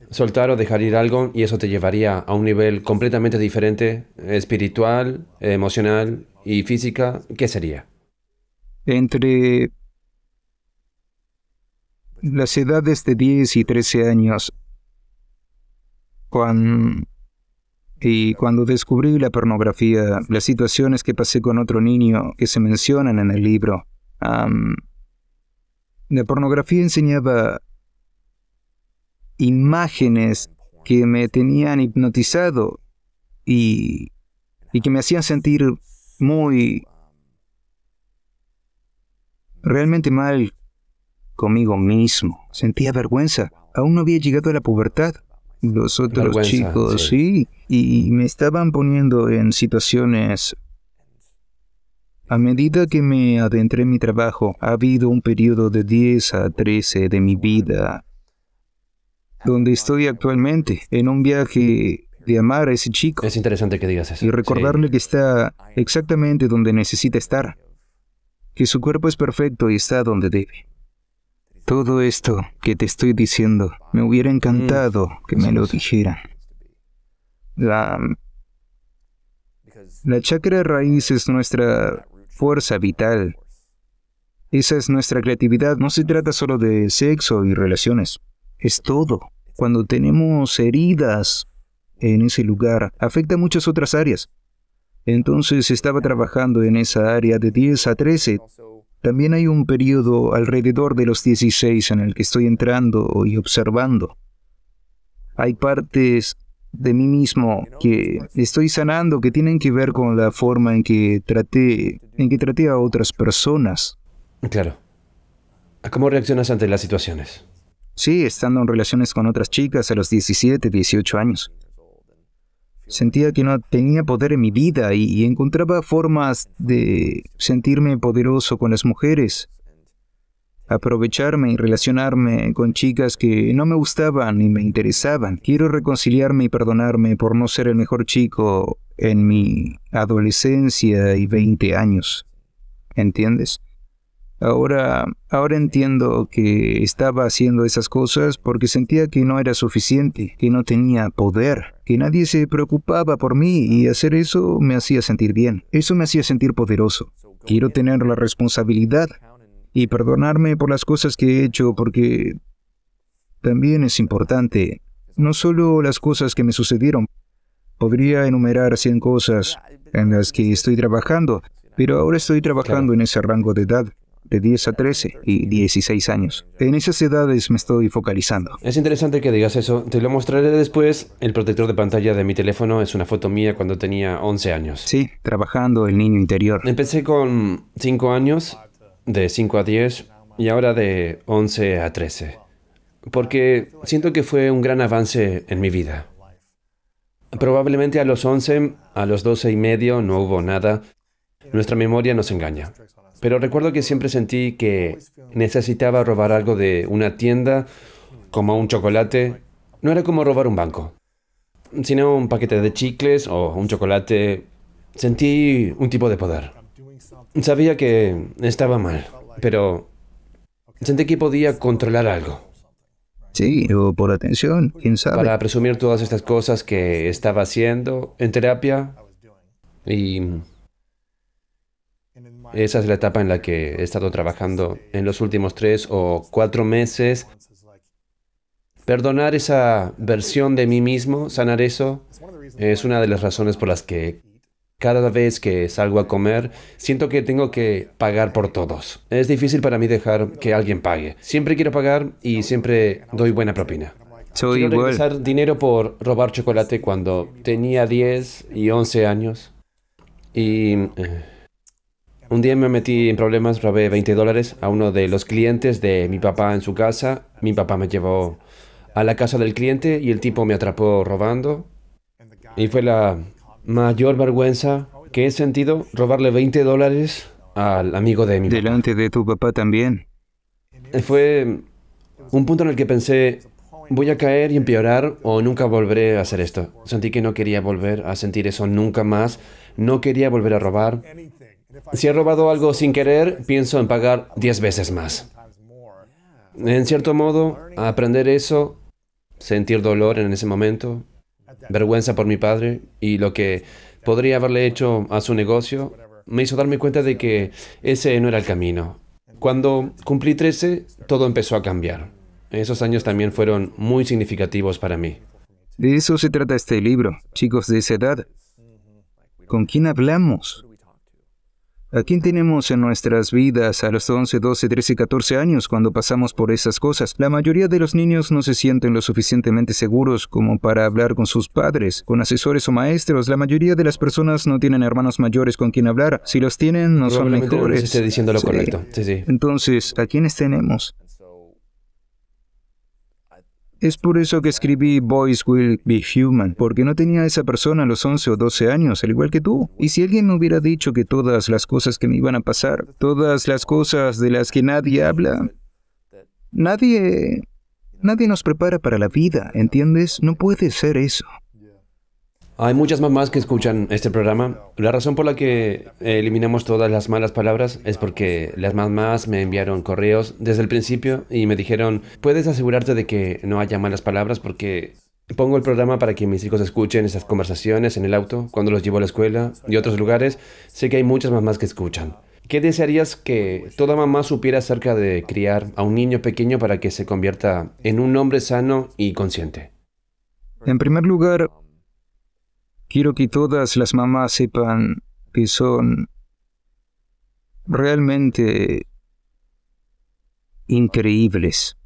[SPEAKER 2] soltar o dejar ir algo y eso te llevaría a un nivel completamente diferente, espiritual, emocional y física, ¿qué sería?
[SPEAKER 1] Entre las edades de 10 y 13 años, y cuando descubrí la pornografía, las situaciones que pasé con otro niño que se mencionan en el libro, la pornografía enseñaba imágenes que me tenían hipnotizado y que me hacían sentir muy realmente mal conmigo mismo. Sentía vergüenza. Aún no había llegado a la pubertad. Los otros chicos, sí. sí. Y me estaban poniendo en situaciones... A medida que me adentré en mi trabajo, ha habido un periodo de 10 a 13 de mi vida donde estoy actualmente, en un viaje de amar a ese chico. Es interesante que digas eso. Y recordarle que está exactamente donde necesita estar, que su cuerpo es perfecto y está donde debe. Todo esto que te estoy diciendo, me hubiera mm. encantado que me lo dijeran. La, la chakra raíz es nuestra fuerza vital. Esa es nuestra creatividad. No se trata solo de sexo y relaciones. Es todo. Cuando tenemos heridas en ese lugar afecta a muchas otras áreas. Entonces estaba trabajando en esa área de 10 a 13. También hay un periodo alrededor de los 16 en el que estoy entrando y observando. Hay partes de mí mismo que estoy sanando que tienen que ver con la forma en que traté, en que traté a otras personas. Claro. cómo reaccionas ante las situaciones? Sí, estando en relaciones con otras chicas a los 17, 18 años. Sentía que no tenía poder en mi vida y, encontraba formas de sentirme poderoso con las mujeres, aprovecharme y relacionarme con chicas que no me gustaban ni me interesaban. Quiero reconciliarme y perdonarme por no ser el mejor chico en mi adolescencia y 20 años. ¿Entiendes? Ahora, ahora entiendo que estaba haciendo esas cosas porque sentía que no era suficiente, que no tenía poder, que nadie se preocupaba por mí y hacer eso me hacía sentir bien. Eso me hacía sentir poderoso. Quiero tener la responsabilidad y perdonarme por las cosas que he hecho porque también es importante, no solo las cosas que me sucedieron. Podría enumerar 100 cosas en las que estoy trabajando, pero ahora estoy trabajando en ese rango de edad de 10 a 13 y 16 años. En esas edades me estoy focalizando.
[SPEAKER 2] Es interesante que digas eso. Te lo mostraré después. El protector de pantalla de mi teléfono es una foto mía cuando tenía 11 años. Sí, trabajando el niño interior. Empecé con 5 años, de 5 a 10, y ahora de 11 a 13. Porque siento que fue un gran avance en mi vida. Probablemente a los 11, a los 12 y medio no hubo nada. Nuestra memoria nos engaña. Pero recuerdo que siempre sentí que necesitaba robar algo de una tienda, como un chocolate. No era como robar un banco, sino un paquete de chicles o un chocolate. Sentí un tipo de poder. Sabía que estaba mal, pero sentí que podía controlar algo. Sí, o por
[SPEAKER 1] atención,
[SPEAKER 2] quién sabe. Para presumir todas estas cosas que estaba haciendo en terapia y esa es la etapa en la que he estado trabajando en los últimos tres o cuatro meses. Perdonar esa versión de mí mismo, sanar eso, es una de las razones por las que cada vez que salgo a comer, siento que tengo que pagar por todos. Es difícil para mí dejar que alguien pague. Siempre quiero pagar y siempre doy buena propina. quiero regresar dinero por robar chocolate cuando tenía 10 y 11 años. Y... Eh, un día me metí en problemas, robé 20 dólares a uno de los clientes de mi papá en su casa. Mi papá me llevó a la casa del cliente y el tipo me atrapó robando. Y fue la mayor vergüenza que he sentido robarle 20 dólares al amigo de mi papá. Delante de tu papá también. Fue un punto en el que pensé, voy a caer y empeorar o nunca volveré a hacer esto. Sentí que no quería volver a sentir eso nunca más, no quería volver a robar. Si he robado algo sin querer, pienso en pagar 10 veces más. En cierto modo, aprender eso, sentir dolor en ese momento, vergüenza por mi padre y lo que podría haberle hecho a su negocio, me hizo darme cuenta de que ese no era el camino. Cuando cumplí 13, todo empezó a cambiar. Esos años también fueron muy significativos para mí. De eso se trata este libro, chicos de esa edad.
[SPEAKER 1] ¿Con quién hablamos? ¿A quién tenemos en nuestras vidas a los 11, 12, 13 y 14 años cuando pasamos por esas cosas? La mayoría de los niños no se sienten lo suficientemente seguros como para hablar con sus padres, con asesores o maestros. La mayoría de las personas no tienen hermanos mayores con quien hablar. Si los tienen, no son mejores. diciendo lo correcto. Entonces, ¿a quiénes tenemos? Es por eso que escribí Boys Will Be Human, porque no tenía a esa persona a los 11 o 12 años, al igual que tú. Y si alguien me hubiera dicho que todas las cosas que me iban a pasar, todas las cosas de las que nadie habla, nadie... Nadie nos prepara para la vida, ¿entiendes? No puede ser eso.
[SPEAKER 2] Hay muchas mamás que escuchan este programa. La razón por la que eliminamos todas las malas palabras es porque las mamás me enviaron correos desde el principio y me dijeron, puedes asegurarte de que no haya malas palabras porque Pongo el programa para que mis hijos escuchen esas conversaciones en el auto, cuando los llevo a la escuela y otros lugares. Sé que hay muchas mamás que escuchan. ¿Qué desearías que toda mamá supiera acerca de criar a un niño pequeño para que se convierta en un hombre sano y consciente?
[SPEAKER 1] En primer lugar, Quiero que todas las mamás sepan que son realmente increíbles.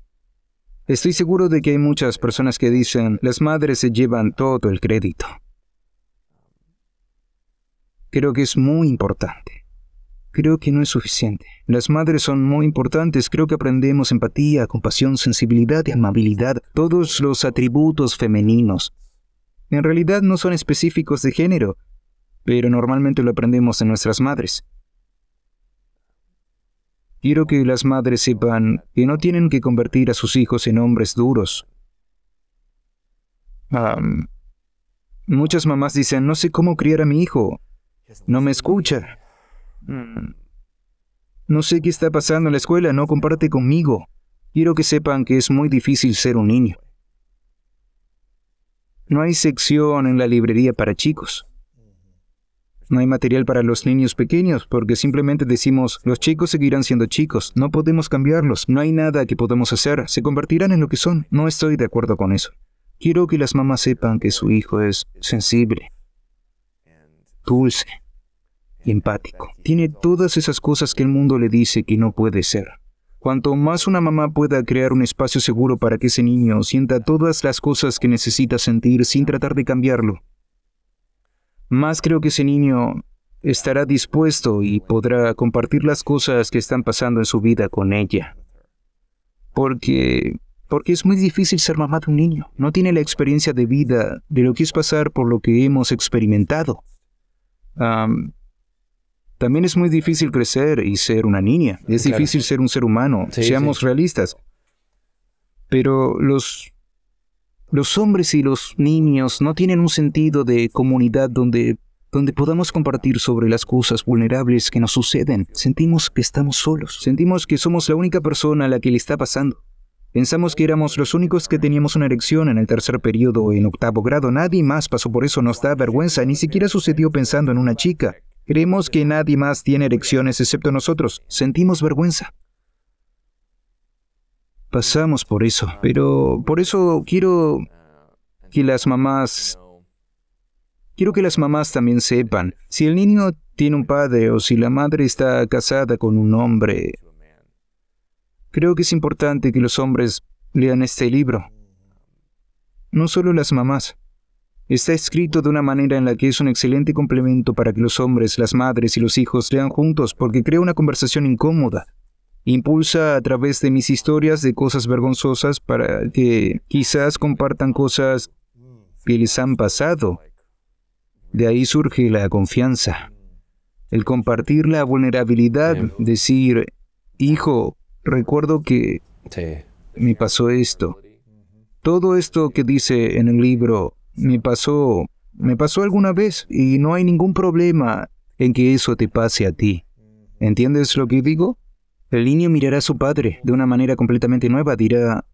[SPEAKER 1] Estoy seguro de que hay muchas personas que dicen, las madres se llevan todo el crédito. Creo que es muy importante. Creo que no es suficiente. Las madres son muy importantes, creo que aprendemos empatía, compasión, sensibilidad y amabilidad, todos los atributos femeninos en realidad no son específicos de género, pero normalmente lo aprendemos en nuestras madres. Quiero que las madres sepan que no tienen que convertir a sus hijos en hombres duros. muchas mamás dicen, no sé cómo criar a mi hijo. No me escucha. Mm. No sé qué está pasando en la escuela, no comparte conmigo. Quiero que sepan que es muy difícil ser un niño. No hay sección en la librería para chicos. No hay material para los niños pequeños porque simplemente decimos, los chicos seguirán siendo chicos, no podemos cambiarlos, no hay nada que podemos hacer, se convertirán en lo que son. No estoy de acuerdo con eso. Quiero que las mamás sepan que su hijo es sensible, dulce empático. Tiene todas esas cosas que el mundo le dice que no puede ser. Cuanto más una mamá pueda crear un espacio seguro para que ese niño sienta todas las cosas que necesita sentir sin tratar de cambiarlo, más creo que ese niño estará dispuesto y podrá compartir las cosas que están pasando en su vida con ella. Porque porque es muy difícil ser mamá de un niño. No tiene la experiencia de vida de lo que es pasar por lo que hemos experimentado. También es muy difícil crecer y ser una niña. Es difícil ser un ser humano. Seamos realistas. Pero los, los hombres y los niños no tienen un sentido de comunidad donde donde podamos compartir sobre las cosas vulnerables que nos suceden. Sentimos que estamos solos, sentimos que somos la única persona a la que le está pasando. Pensamos que éramos los únicos que teníamos una erección en el tercer periodo o en octavo grado, nadie más pasó por eso, nos da vergüenza, ni siquiera sucedió pensando en una chica. Creemos que nadie más tiene erecciones excepto nosotros. Sentimos vergüenza. Pasamos por eso, pero por eso quiero que las mamás... Quiero que las mamás también sepan, si el niño tiene un padre o si la madre está casada con un hombre, creo que es importante que los hombres lean este libro. No solo las mamás. Está escrito de una manera en la que es un excelente complemento para que los hombres, las madres y los hijos lean juntos porque crea una conversación incómoda. Impulsa a través de mis historias de cosas vergonzosas para que quizás compartan cosas que les han pasado. De ahí surge la confianza. El compartir la vulnerabilidad, decir, hijo, recuerdo que me pasó esto. Todo esto que dice en el libro me pasó, me pasó alguna vez y no hay ningún problema en que eso te pase a ti. ¿Entiendes lo que digo? El niño mirará a su padre de una manera completamente nueva, dirá,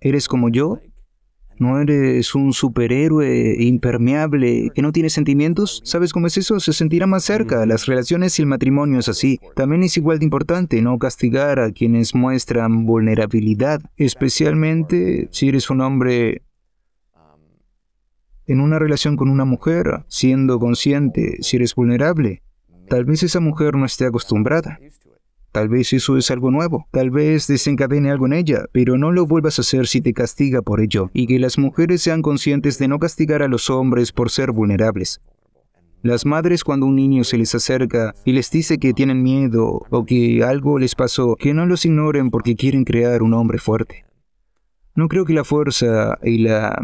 [SPEAKER 1] ¿eres como yo? ¿No eres un superhéroe impermeable que no tiene sentimientos? ¿Sabes cómo es eso? Se sentirá más cerca. Las relaciones y el matrimonio es así. También es igual de importante no castigar a quienes muestran vulnerabilidad, especialmente si eres un hombre en una relación con una mujer, siendo consciente si eres vulnerable, tal vez esa mujer no esté acostumbrada. Tal vez eso es algo nuevo, tal vez desencadene algo en ella, pero no lo vuelvas a hacer si te castiga por ello, y que las mujeres sean conscientes de no castigar a los hombres por ser vulnerables. Las madres cuando un niño se les acerca y les dice que tienen miedo o que algo les pasó, que no los ignoren porque quieren crear un hombre fuerte. No creo que la fuerza y la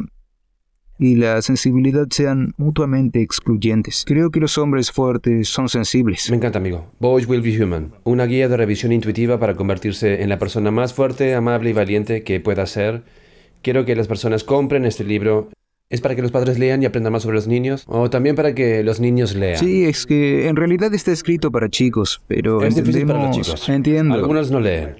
[SPEAKER 1] y la sensibilidad sean mutuamente excluyentes. Creo que los hombres fuertes son sensibles.
[SPEAKER 2] Me encanta, amigo. Boys Will Be Human, una guía de revisión intuitiva para convertirse en la persona más fuerte, amable y valiente que pueda ser. Quiero que las personas compren este libro. ¿Es para que los padres lean y aprendan más sobre los niños? ¿O también para que los niños lean?
[SPEAKER 1] Sí, es que en realidad está escrito para chicos, pero es difícil para los chicos. Entiendo. Algunos no leen.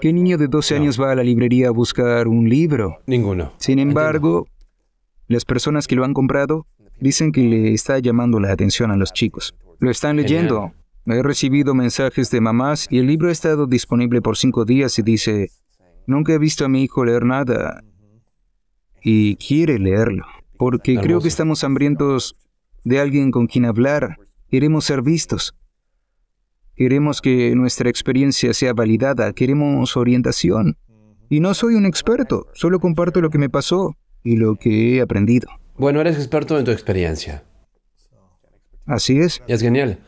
[SPEAKER 1] ¿Qué niño de 12 años va a la librería a buscar un libro? Ninguno. Sin embargo, las personas que lo han comprado dicen que le está llamando la atención a los chicos. Lo están leyendo. He recibido mensajes de mamás y el libro ha estado disponible por cinco días y dice, nunca he visto a mi hijo leer nada y quiere leerlo, porque creo que estamos hambrientos de alguien con quien hablar. Queremos ser vistos. Queremos que nuestra experiencia sea validada, queremos orientación. Y no soy un experto, solo comparto lo que me pasó y lo que he aprendido.
[SPEAKER 2] Bueno, eres experto en tu experiencia. Así es. Es genial.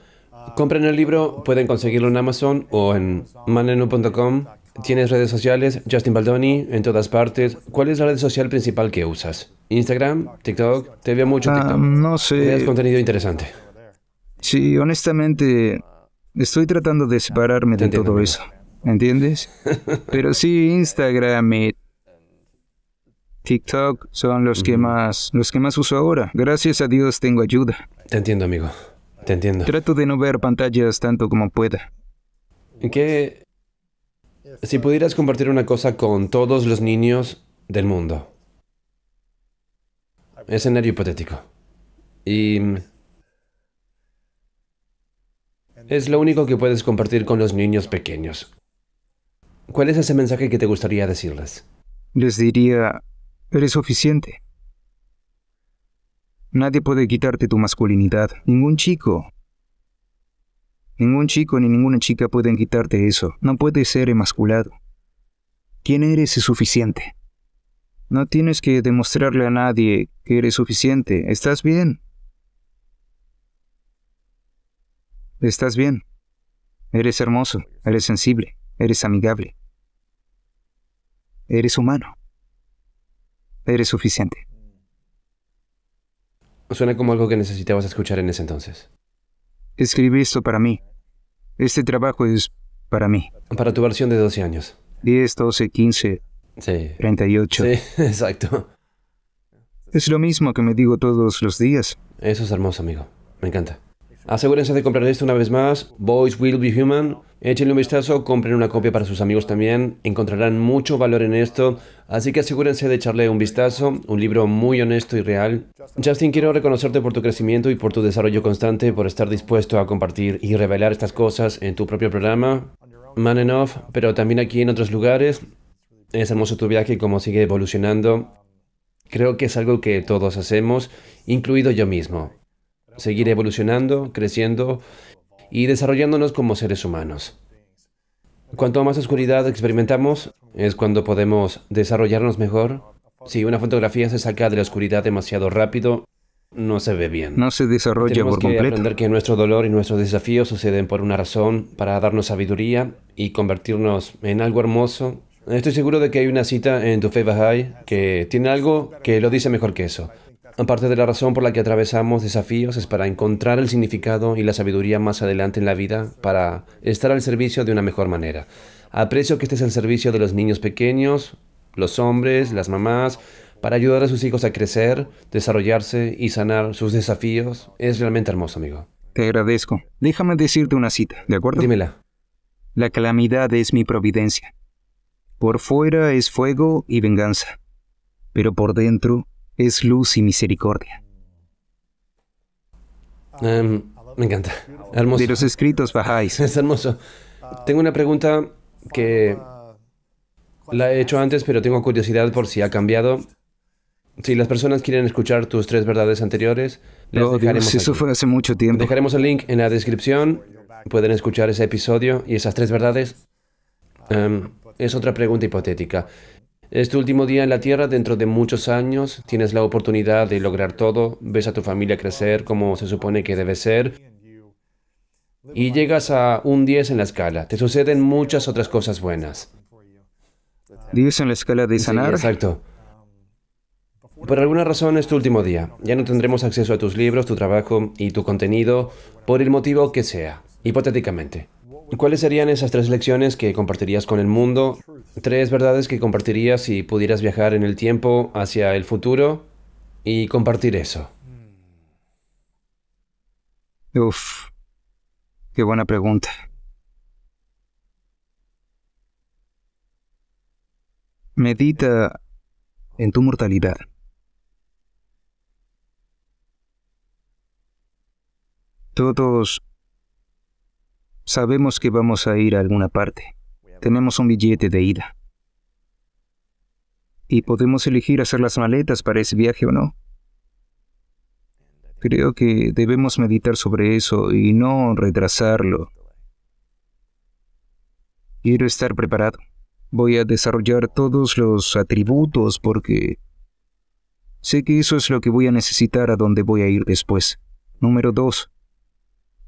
[SPEAKER 2] Compren el libro, pueden conseguirlo en Amazon o en manenu.com. Tienes redes sociales, Justin Baldoni, en todas partes. ¿Cuál es la red social principal que usas? ¿Instagram? ¿TikTok? Te veo mucho ah, TikTok. no sé. Es contenido interesante. Sí,
[SPEAKER 1] honestamente, estoy tratando de separarme de todo eso. ¿Entiendes? Pero sí, Instagram y eh, TikTok son los que más los que más uso ahora. Gracias a Dios tengo ayuda. Te entiendo, amigo. Te entiendo. Trato de no
[SPEAKER 2] ver pantallas tanto como pueda. ¿Qué si pudieras compartir una cosa con todos los niños del mundo? Escenario hipotético. Y es lo único que puedes compartir con los niños pequeños. ¿Cuál es ese mensaje que te gustaría decirles? Les diría,
[SPEAKER 1] Eres suficiente. Nadie puede quitarte tu masculinidad, ningún chico. Ningún chico ni ninguna chica pueden quitarte eso. No puedes ser emasculado. ¿Quién eres es suficiente. No tienes que demostrarle a nadie que eres suficiente. Estás bien. Estás bien. Eres hermoso, eres sensible, eres amigable. Eres humano eres suficiente.
[SPEAKER 2] Suena como algo que necesitabas escuchar en ese entonces. Escribí esto para mí. Este trabajo es para mí. Para tu versión de 12 años. 10,
[SPEAKER 1] 12, 15, 38. Sí,
[SPEAKER 2] exacto.
[SPEAKER 1] Es lo mismo que me digo todos los días. Eso es hermoso, amigo.
[SPEAKER 2] Me encanta. Asegúrense de comprar esto una vez más, Boys Will Be Human. Échenle un vistazo, compren una copia para sus amigos también, encontrarán mucho valor en esto, así que asegúrense de echarle un vistazo, un libro muy honesto y real. Justin, quiero reconocerte por tu crecimiento y por tu desarrollo constante, por estar dispuesto a compartir y revelar estas cosas en tu propio programa, Man Enough, pero también aquí en otros lugares. Es hermoso tu viaje y cómo sigue evolucionando. Creo que es algo que todos hacemos, incluido yo mismo seguir evolucionando, creciendo y desarrollándonos como seres humanos. Cuanto más oscuridad experimentamos, es cuando podemos desarrollarnos mejor. Si una fotografía se saca de la oscuridad demasiado rápido, no se ve bien. No se desarrolla Tenemos que Aprender que nuestro dolor y nuestros desafíos suceden por una razón, para darnos sabiduría y convertirnos en algo hermoso. Estoy seguro de que hay una cita en tu Bahá'í que tiene algo que lo dice mejor que eso. Aparte de la razón por la que atravesamos desafíos es para encontrar el significado y la sabiduría más adelante en la vida para estar al servicio de una mejor manera. Aprecio que estés al servicio de los niños pequeños, los hombres, las mamás, para ayudar a sus hijos a crecer, desarrollarse y sanar sus desafíos. Es realmente hermoso, amigo. Te agradezco. Déjame decirte una cita, ¿de acuerdo? Dímela. La calamidad es mi providencia.
[SPEAKER 1] Por fuera es fuego y venganza, pero por dentro es luz y misericordia.
[SPEAKER 2] Em, me encanta. Hermoso. De los escritos bajáis. Es hermoso. Tengo una pregunta que la he hecho antes, pero tengo curiosidad por si ha cambiado. Si las personas quieren escuchar tus tres verdades anteriores, les dejaremos eso fue
[SPEAKER 1] hace mucho tiempo.
[SPEAKER 2] Dejaremos el link en la descripción. Pueden escuchar ese episodio y esas tres verdades. Em, es otra pregunta hipotética. Es este tu último día en la Tierra dentro de muchos años, tienes la oportunidad de lograr todo, ves a tu familia crecer como se supone que debe ser y llegas a un 10 en la escala. Te suceden muchas otras cosas buenas. 10 en la escala de sanar. exacto. Por alguna razón es este tu último día. Ya no tendremos acceso a tus libros, tu trabajo y tu contenido, por el motivo que sea, hipotéticamente. ¿Cuáles serían esas tres lecciones que compartirías con el mundo? Tres verdades que compartirías si pudieras viajar en el tiempo hacia el futuro y compartir eso. Uf,
[SPEAKER 1] qué buena pregunta. Medita en tu mortalidad. Todos Sabemos que vamos a ir a alguna parte. Tenemos un billete de ida. Y podemos elegir hacer las maletas para ese viaje o no. Creo que debemos meditar sobre eso y no retrasarlo. Quiero estar preparado. Voy a desarrollar todos los atributos porque sé que eso es lo que voy a necesitar a donde voy a ir después. Número 2.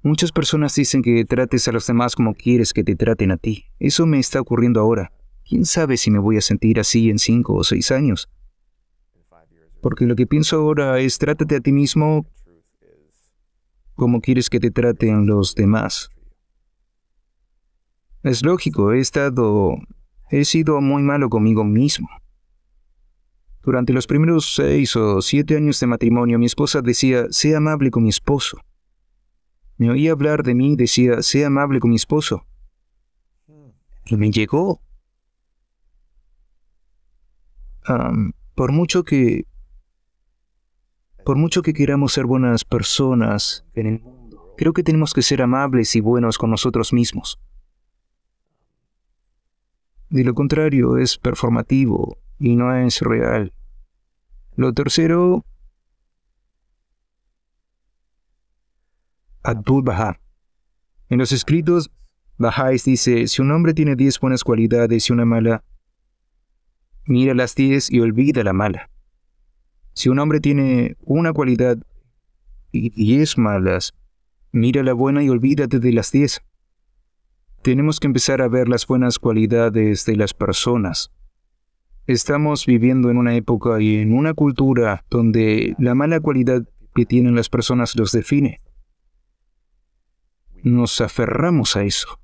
[SPEAKER 1] Muchas personas dicen que trates a los demás como quieres que te traten a ti. Eso me está ocurriendo ahora. ¿Quién sabe si me voy a sentir así en cinco o seis años? Porque lo que pienso ahora es trátate a ti mismo como quieres que te traten los demás. Es lógico, he estado... he sido muy malo conmigo mismo. Durante los primeros seis o siete años de matrimonio, mi esposa decía, sé amable con mi esposo me oía hablar de mí y decía, sea amable con mi esposo. Y hmm. me llegó. por mucho que... Por mucho que queramos ser buenas personas en el mundo, creo que tenemos que ser amables y buenos con nosotros mismos. De lo contrario, es performativo y no es real. Lo tercero Abdul Baha. En los escritos, Baha'is dice, si un hombre tiene diez buenas cualidades y una mala, mira las diez y olvida la mala. Si un hombre tiene una cualidad y diez malas, mira la buena y olvídate de las diez. Tenemos que empezar a ver las buenas cualidades de las personas. Estamos viviendo en una época y en una cultura donde la mala cualidad que tienen las personas los define. Nos aferramos a eso.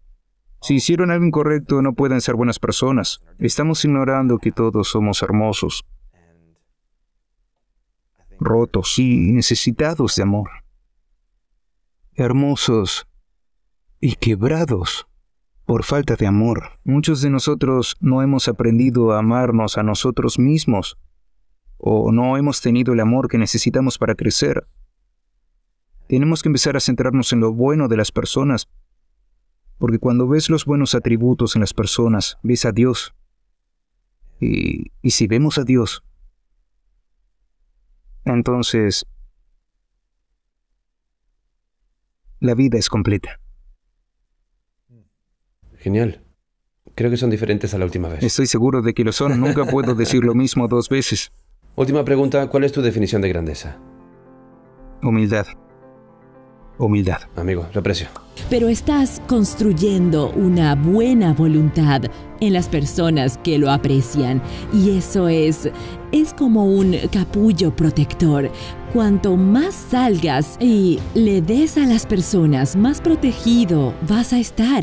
[SPEAKER 1] Si hicieron algo incorrecto, no pueden ser buenas personas. Estamos ignorando que todos somos hermosos, rotos y necesitados de amor. Hermosos y quebrados por falta de amor. Muchos de nosotros no hemos aprendido a amarnos a nosotros mismos o no hemos tenido el amor que necesitamos para crecer. Tenemos que empezar a centrarnos en lo bueno de las personas, porque cuando ves los buenos atributos en las personas, ves a Dios. Y, si vemos a Dios,
[SPEAKER 2] entonces la vida es completa. Genial. Creo que son diferentes a la última vez. Estoy seguro de que lo son. Nunca puedo decir lo mismo dos veces. Última pregunta, ¿cuál es tu definición de grandeza? Humildad humildad. Amigo, lo aprecio.
[SPEAKER 1] Pero estás construyendo una buena voluntad en las personas que lo aprecian y eso es es como un capullo protector. Cuanto más salgas y le des a las personas, más protegido vas a estar.